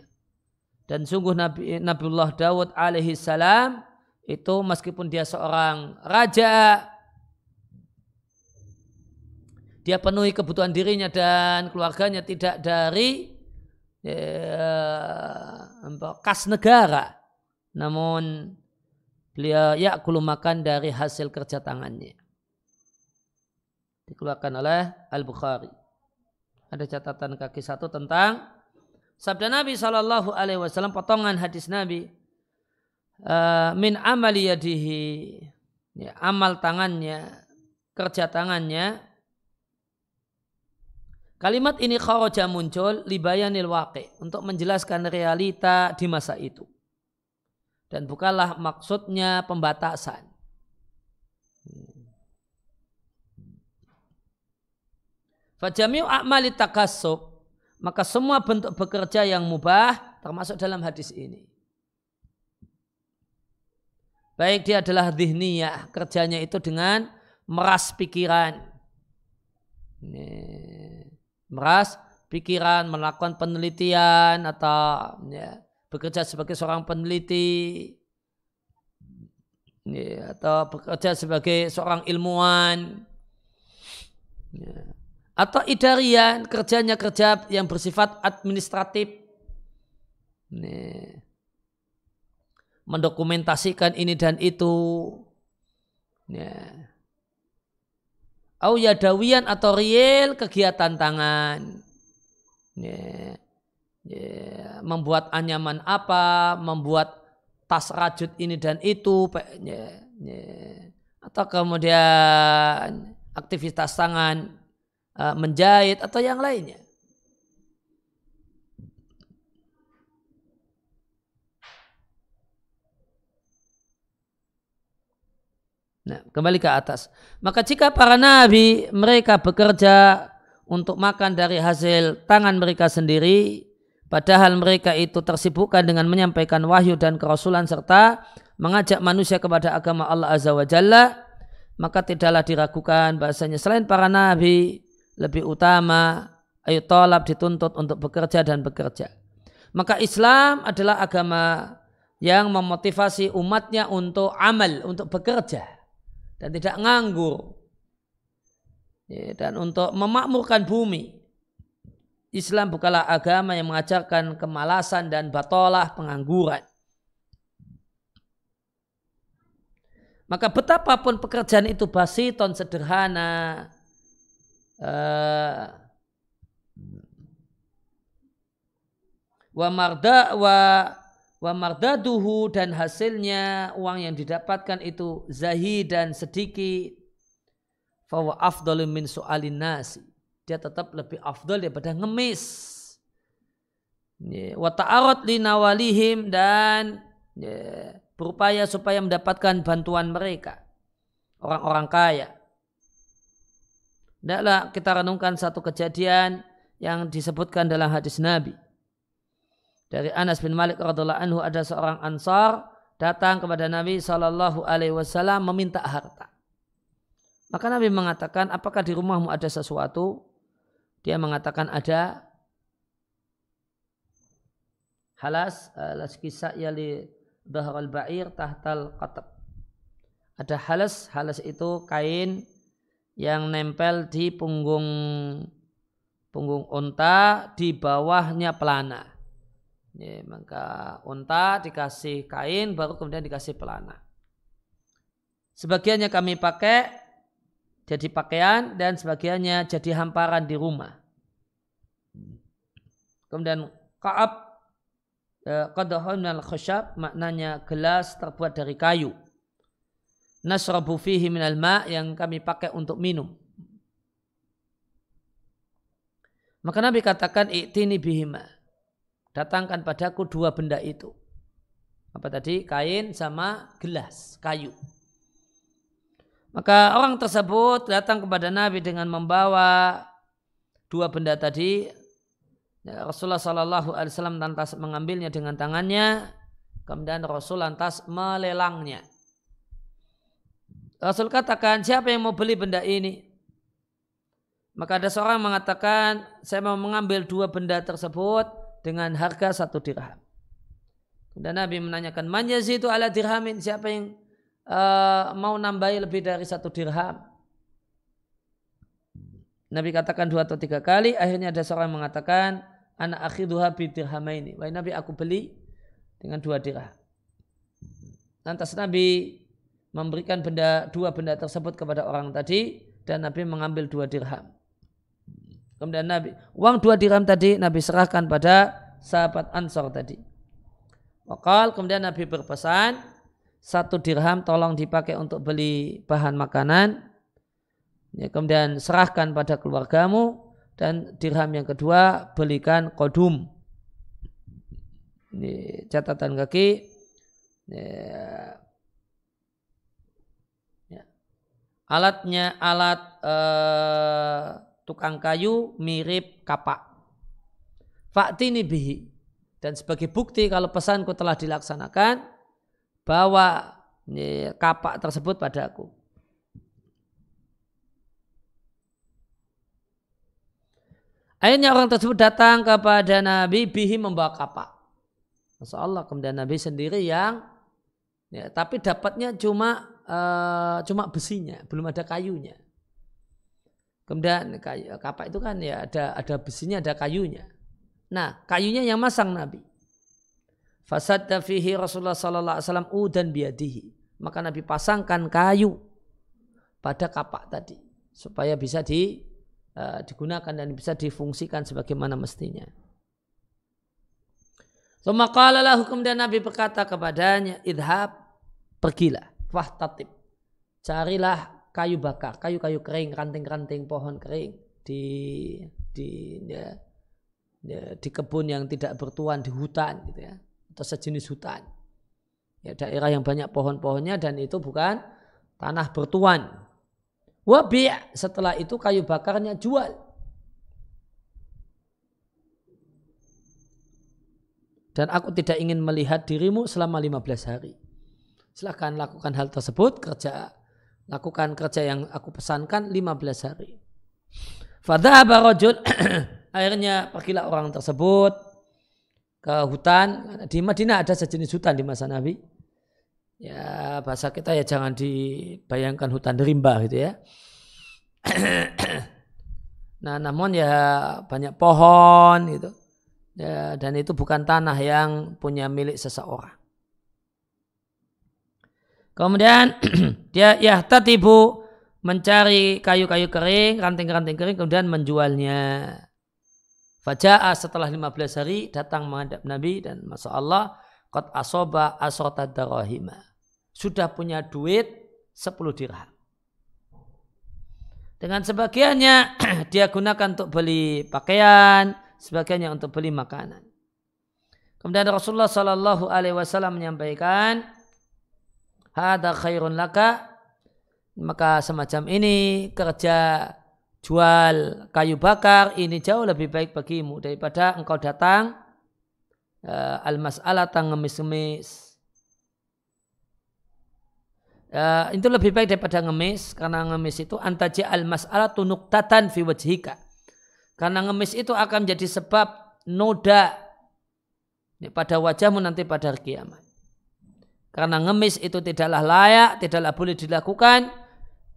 Dan sungguh Nabi Nabiullah Dawud alaihi salam itu meskipun dia seorang raja dia penuhi kebutuhan dirinya dan keluarganya tidak dari ya, kas negara namun beliau yakulu makan dari hasil kerja tangannya dikeluarkan oleh Al-Bukhari. Ada catatan kaki satu tentang sabda Nabi Shallallahu Alaihi Wasallam potongan hadis Nabi uh, min amali yadihi ya, amal tangannya kerja tangannya kalimat ini kharaja muncul libayanil waqi untuk menjelaskan realita di masa itu dan bukanlah maksudnya pembatasan Fajamiu akmali takasub. Maka semua bentuk bekerja yang mubah termasuk dalam hadis ini. Baik dia adalah dihniyah. Kerjanya itu dengan meras pikiran. Ini, meras pikiran, melakukan penelitian atau ya, bekerja sebagai seorang peneliti Ini, ya, atau bekerja sebagai seorang ilmuwan Ini, ya atau idarian kerjanya kerja yang bersifat administratif Nih. mendokumentasikan ini dan itu ya. Au yadawian atau riel kegiatan tangan. nih, Membuat anyaman apa, membuat tas rajut ini dan itu. Ya. Ya. Atau kemudian aktivitas tangan Eh, menjahit atau yang lainnya. Nah, kembali ke atas. Maka jika para nabi mereka bekerja untuk makan dari hasil tangan mereka sendiri, padahal mereka itu tersibukkan dengan menyampaikan wahyu dan kerasulan serta mengajak manusia kepada agama Allah Azza wa Jalla, maka tidaklah diragukan bahasanya selain para nabi, lebih utama ayo tolap dituntut untuk bekerja dan bekerja. Maka Islam adalah agama yang memotivasi umatnya untuk amal, untuk bekerja dan tidak nganggur ya, dan untuk memakmurkan bumi. Islam bukanlah agama yang mengajarkan kemalasan dan batolah pengangguran. Maka betapapun pekerjaan itu basiton sederhana, Eh, wa marda wa wa duhu dan hasilnya uang yang didapatkan itu zahi dan sedikit wa afdalu min su'alin nasi dia tetap lebih afdal daripada ngemis wa li nawalihim dan berupaya supaya mendapatkan bantuan mereka orang-orang kaya Tidaklah kita renungkan satu kejadian yang disebutkan dalam hadis Nabi. Dari Anas bin Malik radhiallahu anhu ada seorang ansar datang kepada Nabi sallallahu Alaihi Wasallam meminta harta. Maka Nabi mengatakan, apakah di rumahmu ada sesuatu? Dia mengatakan ada. Halas, eh, halas kisah yali dahar al-ba'ir tahtal qatab. Ada halas, halas itu kain yang nempel di punggung punggung unta di bawahnya pelana. Ya, maka unta dikasih kain baru kemudian dikasih pelana. Sebagiannya kami pakai jadi pakaian dan sebagiannya jadi hamparan di rumah. Kemudian Kaab eh, Qadahun al khushab maknanya gelas terbuat dari kayu nasrabu fihi minal ma' yang kami pakai untuk minum. Maka Nabi katakan i'tini bihima. Datangkan padaku dua benda itu. Apa tadi? Kain sama gelas, kayu. Maka orang tersebut datang kepada Nabi dengan membawa dua benda tadi. Ya, Rasulullah Shallallahu Alaihi Wasallam lantas mengambilnya dengan tangannya, kemudian Rasul lantas melelangnya. Rasul katakan, siapa yang mau beli benda ini? Maka ada seorang mengatakan, saya mau mengambil dua benda tersebut dengan harga satu dirham. Dan Nabi menanyakan, manjazi itu ala dirhamin, siapa yang uh, mau nambahi lebih dari satu dirham? Nabi katakan dua atau tiga kali, akhirnya ada seorang yang mengatakan, anak habib dirham ini Wahai Nabi, aku beli dengan dua dirham. Lantas Nabi memberikan benda dua benda tersebut kepada orang tadi dan Nabi mengambil dua dirham. Kemudian Nabi uang dua dirham tadi Nabi serahkan pada sahabat Ansor tadi. Wakal kemudian Nabi berpesan satu dirham tolong dipakai untuk beli bahan makanan. Ya, kemudian serahkan pada keluargamu dan dirham yang kedua belikan kodum. Ini catatan kaki. Ya, alatnya alat eh, tukang kayu mirip kapak ini bihi dan sebagai bukti kalau pesanku telah dilaksanakan bawa eh, kapak tersebut padaku Akhirnya orang tersebut datang kepada Nabi bihi membawa kapak. Masya Allah kemudian Nabi sendiri yang ya, tapi dapatnya cuma Eh, cuma besinya, belum ada kayunya. Kemudian kayu, eh, kapak itu kan ya ada ada besinya, ada kayunya. Nah, kayunya yang masang Nabi. Fasad fihi Rasulullah sallallahu alaihi wasallam udan biadihi. Maka Nabi pasangkan kayu pada kapak tadi supaya bisa di uh, digunakan dan bisa difungsikan sebagaimana mestinya. Sumaqalalah hukum dan Nabi berkata kepadanya, idhab, pergilah. Wah tatip, Carilah kayu bakar, kayu-kayu kering, ranting-ranting pohon kering di di ya, ya, di kebun yang tidak bertuan di hutan gitu ya atau sejenis hutan ya daerah yang banyak pohon-pohonnya dan itu bukan tanah bertuan wabi setelah itu kayu bakarnya jual dan aku tidak ingin melihat dirimu selama 15 hari silahkan lakukan hal tersebut kerja lakukan kerja yang aku pesankan 15 hari fadhaba rajul akhirnya pergilah orang tersebut ke hutan di Madinah ada sejenis hutan di masa Nabi ya bahasa kita ya jangan dibayangkan hutan rimba gitu ya nah namun ya banyak pohon gitu ya, dan itu bukan tanah yang punya milik seseorang Kemudian dia ya tatibu mencari kayu-kayu kering, ranting-ranting kering kemudian menjualnya. Faja'a setelah 15 hari datang menghadap Nabi dan masya Allah qad asoba asrota darahima. Sudah punya duit 10 dirham. Dengan sebagiannya dia gunakan untuk beli pakaian, sebagiannya untuk beli makanan. Kemudian Rasulullah Shallallahu Alaihi Wasallam menyampaikan, hada khairun laka maka semacam ini kerja jual kayu bakar ini jauh lebih baik bagimu daripada engkau datang uh, eh, al-mas'alah ngemis-ngemis uh, itu lebih baik daripada ngemis karena ngemis itu antaji al-mas'alah tunuk tatan fi wajhika karena ngemis itu akan menjadi sebab noda pada wajahmu nanti pada kiamat karena ngemis itu tidaklah layak, tidaklah boleh dilakukan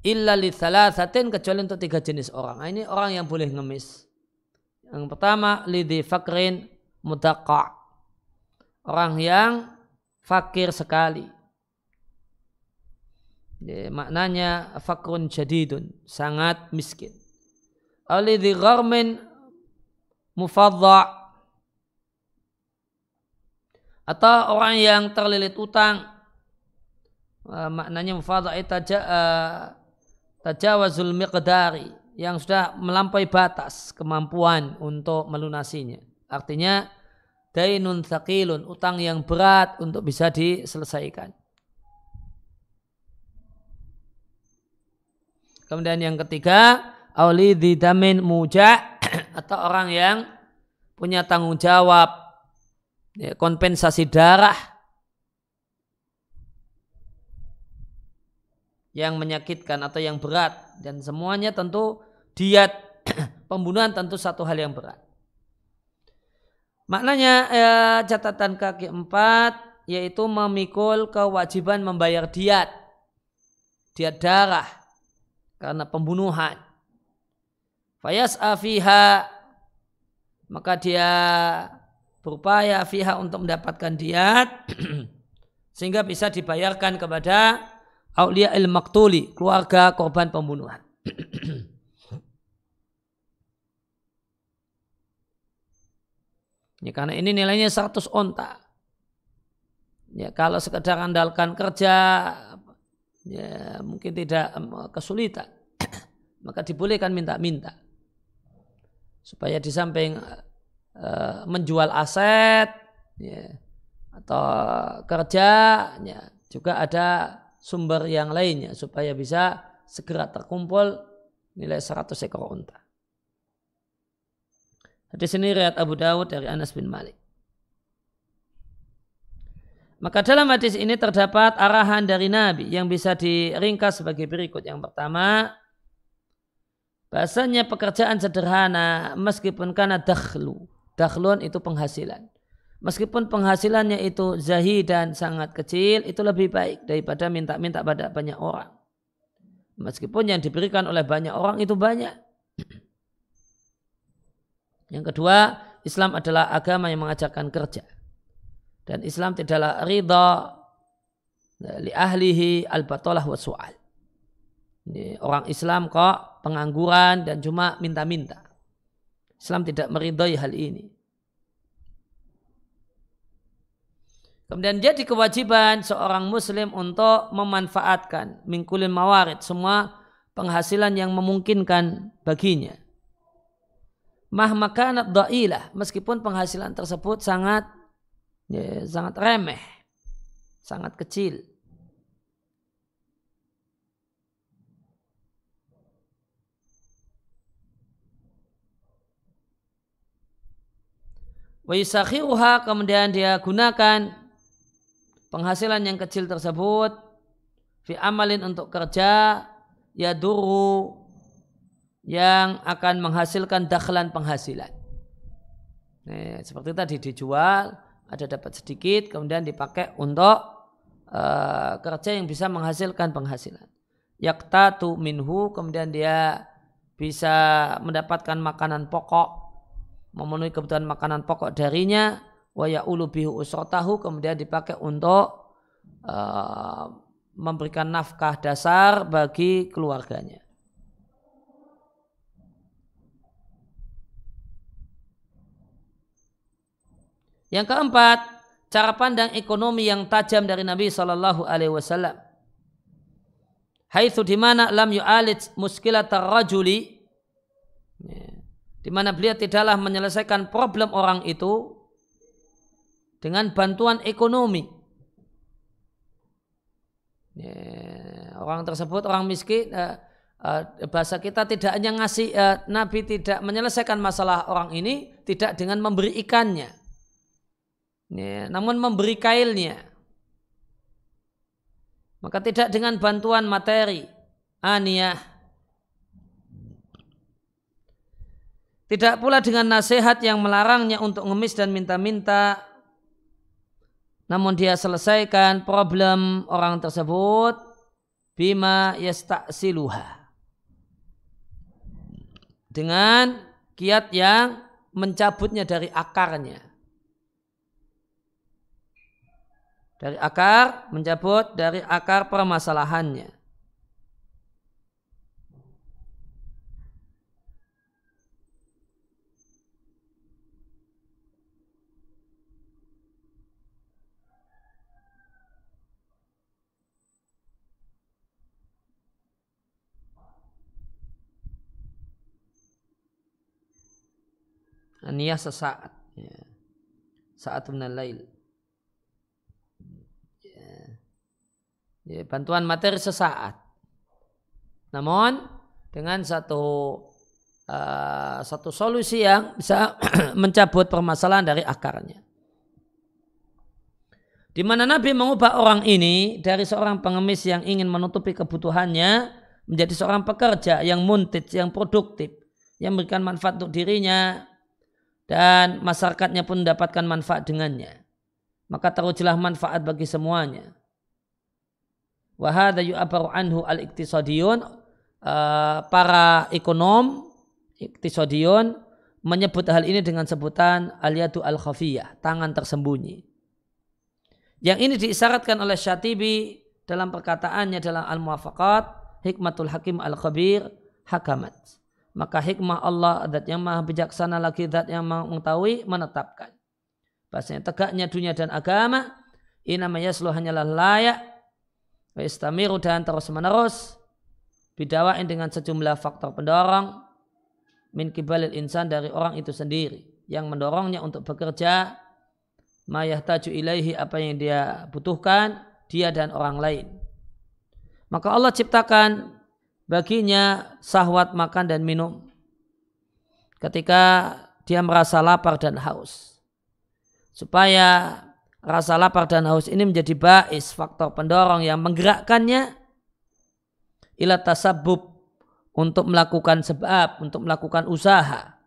illa li thalathatin kecuali untuk tiga jenis orang. Nah, ini orang yang boleh ngemis. Yang pertama lidhi fakrin mudaqa. Orang yang fakir sekali. Jadi, maknanya fakrun jadidun, sangat miskin. Alidhi gharmin mufadda' atau orang yang terlilit utang uh, maknanya mufadha'i taja, uh, tajawazul miqdari yang sudah melampaui batas kemampuan untuk melunasinya artinya dainun thaqilun utang yang berat untuk bisa diselesaikan kemudian yang ketiga awli didamin muja atau orang yang punya tanggung jawab ya, kompensasi darah yang menyakitkan atau yang berat dan semuanya tentu diat pembunuhan tentu satu hal yang berat. Maknanya ya, catatan kaki empat yaitu memikul kewajiban membayar diat, diat darah karena pembunuhan. Fayas afiha maka dia berupaya fiha untuk mendapatkan diat sehingga bisa dibayarkan kepada aulia il maktuli keluarga korban pembunuhan. ya, karena ini nilainya 100 onta. Ya, kalau sekedar andalkan kerja ya mungkin tidak kesulitan maka dibolehkan minta-minta supaya di samping Eh, menjual aset ya, atau kerja ya, juga ada sumber yang lainnya supaya bisa segera terkumpul nilai 100 ekor unta. Di sini riwayat Abu Dawud dari Anas bin Malik. Maka dalam hadis ini terdapat arahan dari Nabi yang bisa diringkas sebagai berikut. Yang pertama, bahasanya pekerjaan sederhana meskipun karena dakhlu. Dakhlun itu penghasilan. Meskipun penghasilannya itu zahi dan sangat kecil, itu lebih baik daripada minta-minta pada banyak orang. Meskipun yang diberikan oleh banyak orang itu banyak. Yang kedua, Islam adalah agama yang mengajarkan kerja. Dan Islam tidaklah ridha eh, li ahlihi al-batalah wa su'al. Orang Islam kok pengangguran dan cuma minta-minta. Islam tidak meridai hal ini. Kemudian jadi kewajiban seorang muslim untuk memanfaatkan mingkulin mawarid semua penghasilan yang memungkinkan baginya. makanat da'ilah meskipun penghasilan tersebut sangat ya, sangat remeh, sangat kecil. Waisakhiruha kemudian dia gunakan penghasilan yang kecil tersebut fi amalin untuk kerja ya duru yang akan menghasilkan dakhlan penghasilan. Nih, seperti tadi dijual, ada dapat sedikit, kemudian dipakai untuk uh, kerja yang bisa menghasilkan penghasilan. Yaktatu minhu, kemudian dia bisa mendapatkan makanan pokok memenuhi kebutuhan makanan pokok darinya waya ulu bihu usrotahu kemudian dipakai untuk uh, memberikan nafkah dasar bagi keluarganya. Yang keempat, cara pandang ekonomi yang tajam dari Nabi Shallallahu Alaihi Wasallam. itu di mana lam muskilat rajuli di mana beliau tidaklah menyelesaikan problem orang itu dengan bantuan ekonomi. Ya, Orang tersebut orang miskin uh, uh, bahasa kita tidak hanya ngasih uh, Nabi tidak menyelesaikan masalah orang ini tidak dengan memberi ikannya, ya, namun memberi kailnya. Maka tidak dengan bantuan materi, aniyah, Tidak pula dengan nasihat yang melarangnya untuk ngemis dan minta-minta. Namun dia selesaikan problem orang tersebut bima yastaksiluha. Dengan kiat yang mencabutnya dari akarnya. Dari akar, mencabut dari akar permasalahannya. Niat sesaat. Ya. Saat minal lail. Ya. ya, bantuan materi sesaat. Namun dengan satu uh, satu solusi yang bisa mencabut permasalahan dari akarnya. Di mana Nabi mengubah orang ini dari seorang pengemis yang ingin menutupi kebutuhannya menjadi seorang pekerja yang muntit, yang produktif, yang memberikan manfaat untuk dirinya, dan masyarakatnya pun mendapatkan manfaat dengannya. Maka terujilah manfaat bagi semuanya. Wahada yu'abaru anhu al-iktisodiyun. Eh, para ekonom, iktisodiyun, menyebut hal ini dengan sebutan aliyatu al-khafiyah, tangan tersembunyi. Yang ini diisyaratkan oleh Syatibi dalam perkataannya dalam Al-Muwafaqat, Hikmatul Hakim Al-Khabir, Hakamat maka hikmah Allah zat yang maha bijaksana lagi zat yang maha mengetahui menetapkan bahasanya tegaknya dunia dan agama ini namanya selalu hanyalah layak wa istamiru dan terus menerus bidawain dengan sejumlah faktor pendorong min kibalil insan dari orang itu sendiri yang mendorongnya untuk bekerja mayahtaju ilaihi apa yang dia butuhkan dia dan orang lain maka Allah ciptakan baginya sahwat makan dan minum ketika dia merasa lapar dan haus supaya rasa lapar dan haus ini menjadi bais faktor pendorong yang menggerakkannya ila tasabub untuk melakukan sebab untuk melakukan usaha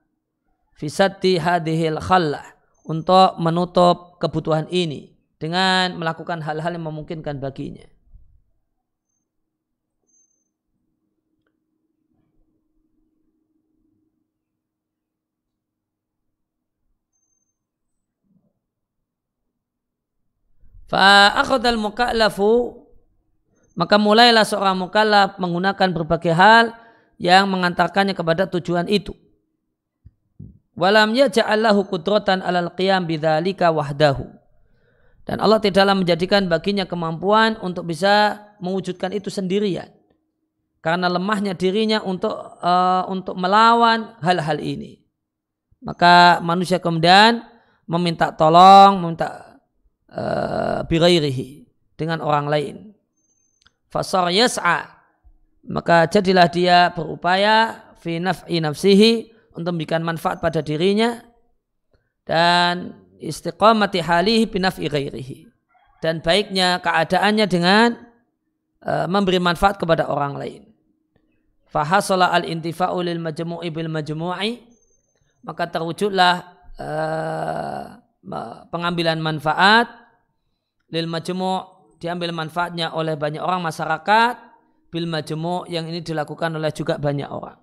fisati hadhil khallah untuk menutup kebutuhan ini dengan melakukan hal-hal yang memungkinkan baginya Fa akhadhal mukallafu maka mulailah seorang mukallaf menggunakan berbagai hal yang mengantarkannya kepada tujuan itu. Walam yaja'allahu kudratan alal qiyam bidzalika wahdahu. Dan Allah tidaklah menjadikan baginya kemampuan untuk bisa mewujudkan itu sendirian. Karena lemahnya dirinya untuk uh, untuk melawan hal-hal ini. Maka manusia kemudian meminta tolong, meminta Eh, birairihi dengan orang lain. Fasar yas'a maka jadilah dia berupaya fi naf'i nafsihi untuk memberikan manfaat pada dirinya dan istiqamati halihi naf'i ghairihi dan baiknya keadaannya dengan uh, memberi manfaat kepada orang lain. Fahasala al-intifa'u lil majmu'i bil majmu'i maka terwujudlah uh, pengambilan manfaat lil majemuk diambil manfaatnya oleh banyak orang masyarakat bil majemuk yang ini dilakukan oleh juga banyak orang.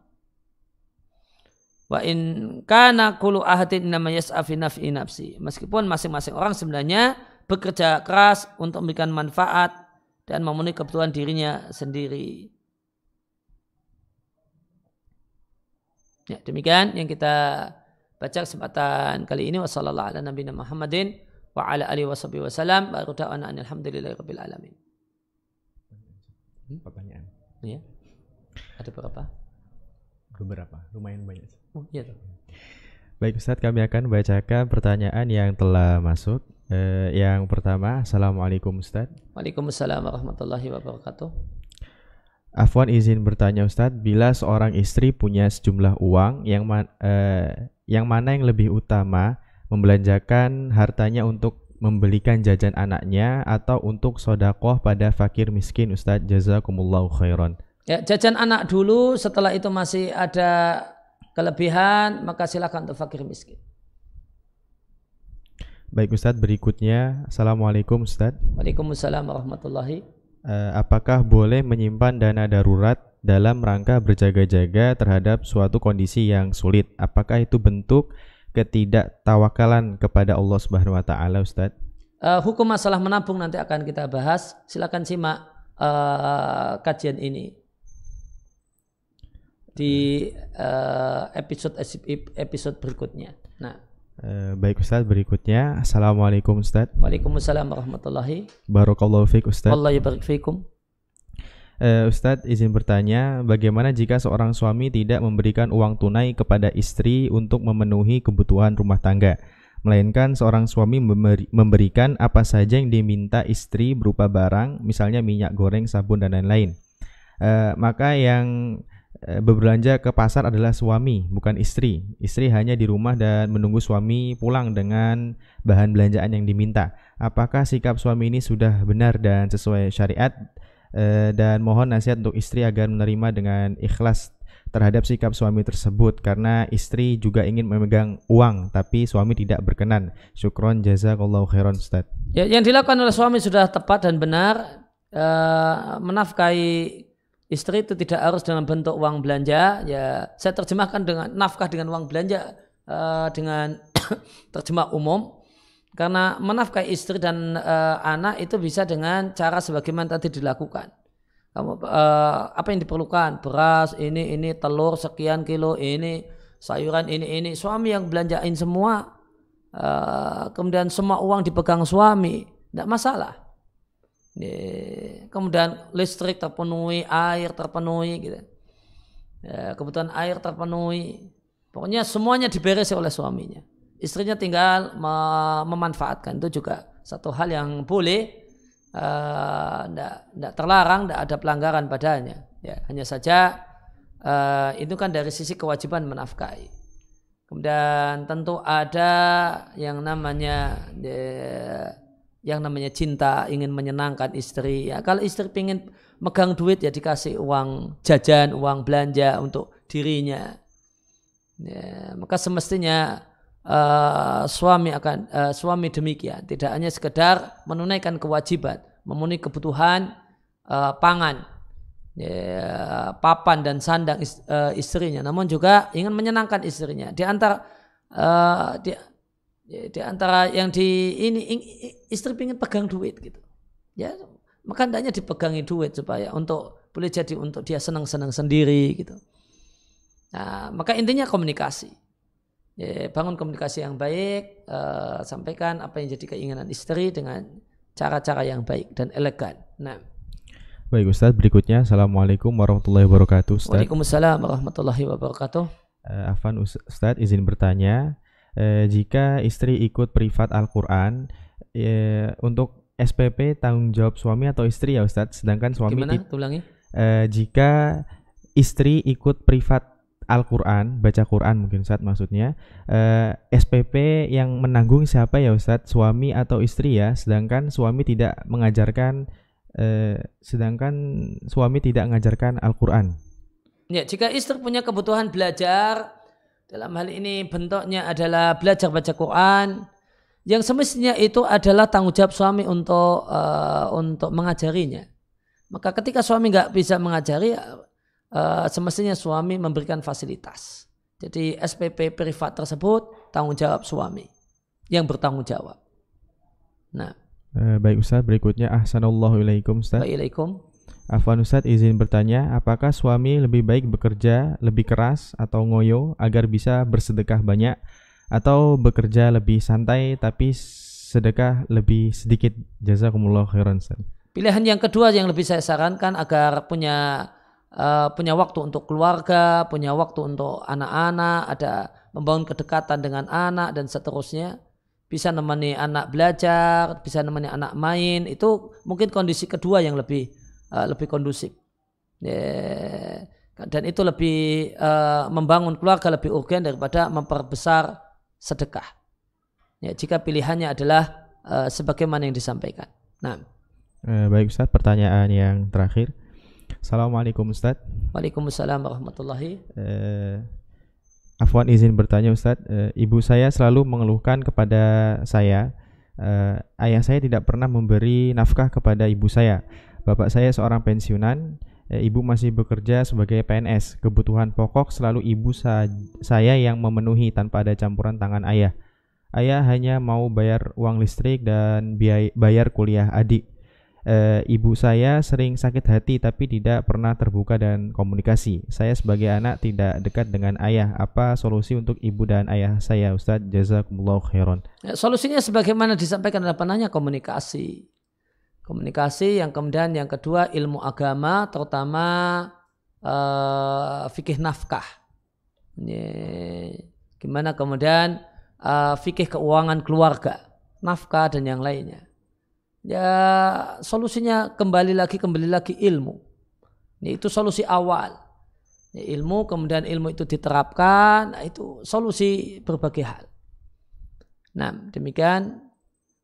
Wa in kana kullu ahadin namanya yas'afi nafsi. Meskipun masing-masing orang sebenarnya bekerja keras untuk memberikan manfaat dan memenuhi kebutuhan dirinya sendiri. Ya, demikian yang kita baca kesempatan kali ini wasallallahu ala nabiyina Muhammadin wa ala alihi washabihi wasallam wa da'wana alhamdulillahirabbil alamin. Hmm? Pertanyaan. Iya. Ada berapa? Beberapa, lumayan banyak. Oh, iya Baik Ustaz, kami akan bacakan pertanyaan yang telah masuk. Eh, yang pertama, Assalamualaikum Ustaz. Waalaikumsalam warahmatullahi wabarakatuh. Afwan izin bertanya Ustadz, bila seorang istri punya sejumlah uang yang man, eh, yang mana yang lebih utama, membelanjakan hartanya untuk membelikan jajan anaknya atau untuk sodakoh pada fakir miskin Ustadz Jazakumullahu khairan. Ya, jajan anak dulu setelah itu masih ada kelebihan maka silakan untuk fakir miskin. Baik Ustadz, berikutnya Assalamualaikum Ustadz. Waalaikumsalam warahmatullahi Eh, apakah boleh menyimpan dana darurat dalam rangka berjaga-jaga terhadap suatu kondisi yang sulit? Apakah itu bentuk ketidaktawakalan kepada Allah Subhanahu wa taala, Ustaz? Uh, hukum masalah menabung nanti akan kita bahas. Silakan simak uh, kajian ini di uh, episode episode berikutnya. Nah, Eh, baik Ustaz, berikutnya Assalamualaikum Ustaz Waalaikumsalam warahmatullahi Barakallahu fiqh Ustaz Wallahi barakfikum Uh, eh, Ustaz izin bertanya, bagaimana jika seorang suami tidak memberikan uang tunai kepada istri untuk memenuhi kebutuhan rumah tangga, melainkan seorang suami memberikan apa saja yang diminta istri berupa barang, misalnya minyak goreng, sabun dan lain-lain. Uh, maka yang Eh, berbelanja ke pasar adalah suami, bukan istri. Istri hanya di rumah dan menunggu suami pulang dengan bahan belanjaan yang diminta. Apakah sikap suami ini sudah benar dan sesuai syariat? Eh, dan mohon nasihat untuk istri agar menerima dengan ikhlas terhadap sikap suami tersebut karena istri juga ingin memegang uang tapi suami tidak berkenan. Syukron jazakallahu khairan Ustaz. Ya, yang dilakukan oleh suami sudah tepat dan benar eh, menafkahi istri itu tidak harus dalam bentuk uang belanja ya saya terjemahkan dengan nafkah dengan uang belanja uh, dengan terjemah umum karena menafkahi istri dan uh, anak itu bisa dengan cara sebagaimana tadi dilakukan kamu uh, apa yang diperlukan beras ini ini telur sekian kilo ini sayuran ini ini suami yang belanjain semua uh, kemudian semua uang dipegang suami tidak masalah kemudian listrik terpenuhi, air terpenuhi, gitu. Ya, kebutuhan air terpenuhi. Pokoknya semuanya diberesi oleh suaminya. Istrinya tinggal memanfaatkan itu juga satu hal yang boleh, tidak eh, uh, terlarang, tidak ada pelanggaran padanya. Ya, hanya saja uh, itu kan dari sisi kewajiban menafkahi. Kemudian tentu ada yang namanya eh, yang namanya cinta ingin menyenangkan istri ya kalau istri pengen megang duit ya dikasih uang jajan uang belanja untuk dirinya ya, maka semestinya uh, suami akan uh, suami demikian tidak hanya sekedar menunaikan kewajiban memenuhi kebutuhan uh, pangan ya, papan dan sandang istrinya namun juga ingin menyenangkan istrinya di antara uh, ya, di antara yang di ini istri ingin pegang duit gitu ya maka hendaknya dipegangi duit supaya untuk boleh jadi untuk dia senang-senang sendiri gitu nah, maka intinya komunikasi ya, bangun komunikasi yang baik eh, sampaikan apa yang jadi keinginan istri dengan cara-cara yang baik dan elegan nah Baik Ustaz, berikutnya Assalamualaikum warahmatullahi wabarakatuh Ustaz. Waalaikumsalam warahmatullahi wabarakatuh uh, Afan Ustaz izin bertanya eh, jika istri ikut privat Al-Quran eh, untuk SPP tanggung jawab suami atau istri ya Ustadz sedangkan suami Gimana? Tulangnya? Eh, jika istri ikut privat Al-Quran baca Quran mungkin saat maksudnya eh, SPP yang menanggung siapa ya Ustadz suami atau istri ya sedangkan suami tidak mengajarkan eh, sedangkan suami tidak mengajarkan Al-Quran Ya, jika istri punya kebutuhan belajar dalam hal ini bentuknya adalah belajar baca Quran yang semestinya itu adalah tanggung jawab suami untuk uh, untuk mengajarinya. Maka ketika suami nggak bisa mengajari, uh, semestinya suami memberikan fasilitas. Jadi SPP privat tersebut tanggung jawab suami yang bertanggung jawab. Nah. baik Ustaz, berikutnya Assalamualaikum Ustaz. Waalaikumsalam. Afwan Ustadz izin bertanya, apakah suami lebih baik bekerja lebih keras atau ngoyo agar bisa bersedekah banyak atau bekerja lebih santai tapi sedekah lebih sedikit? Jazakumullah khairan Pilihan yang kedua yang lebih saya sarankan agar punya uh, punya waktu untuk keluarga, punya waktu untuk anak-anak, ada membangun kedekatan dengan anak dan seterusnya. Bisa nemani anak belajar, bisa nemani anak main, itu mungkin kondisi kedua yang lebih Eh, lebih kondusif. Yeah. Dan itu lebih uh, membangun keluarga lebih urgen daripada memperbesar sedekah. Ya, jika pilihannya adalah uh, sebagaimana yang disampaikan. Nah. Eh, baik Ustaz, pertanyaan yang terakhir. Assalamualaikum Ustaz. Waalaikumsalam warahmatullahi. Eh, Afwan izin bertanya Ustaz, eh, ibu saya selalu mengeluhkan kepada saya, eh, ayah saya tidak pernah memberi nafkah kepada ibu saya Bapak saya seorang pensiunan, eh, ibu masih bekerja sebagai PNS. Kebutuhan pokok selalu ibu sa saya yang memenuhi tanpa ada campuran tangan ayah. Ayah hanya mau bayar uang listrik dan biaya bayar kuliah adik. E, ibu saya sering sakit hati tapi tidak pernah terbuka dan komunikasi. Saya sebagai anak tidak dekat dengan ayah. Apa solusi untuk ibu dan ayah saya, Ustadz? Jazakumullah khairan. Solusinya sebagaimana disampaikan oleh penanya komunikasi komunikasi yang kemudian yang kedua ilmu agama terutama uh, fikih nafkah Ini, gimana kemudian uh, fikih keuangan keluarga nafkah dan yang lainnya ya solusinya kembali lagi kembali lagi ilmu Ini, itu solusi awal ini ilmu kemudian ilmu itu diterapkan nah, itu solusi berbagai hal nah demikian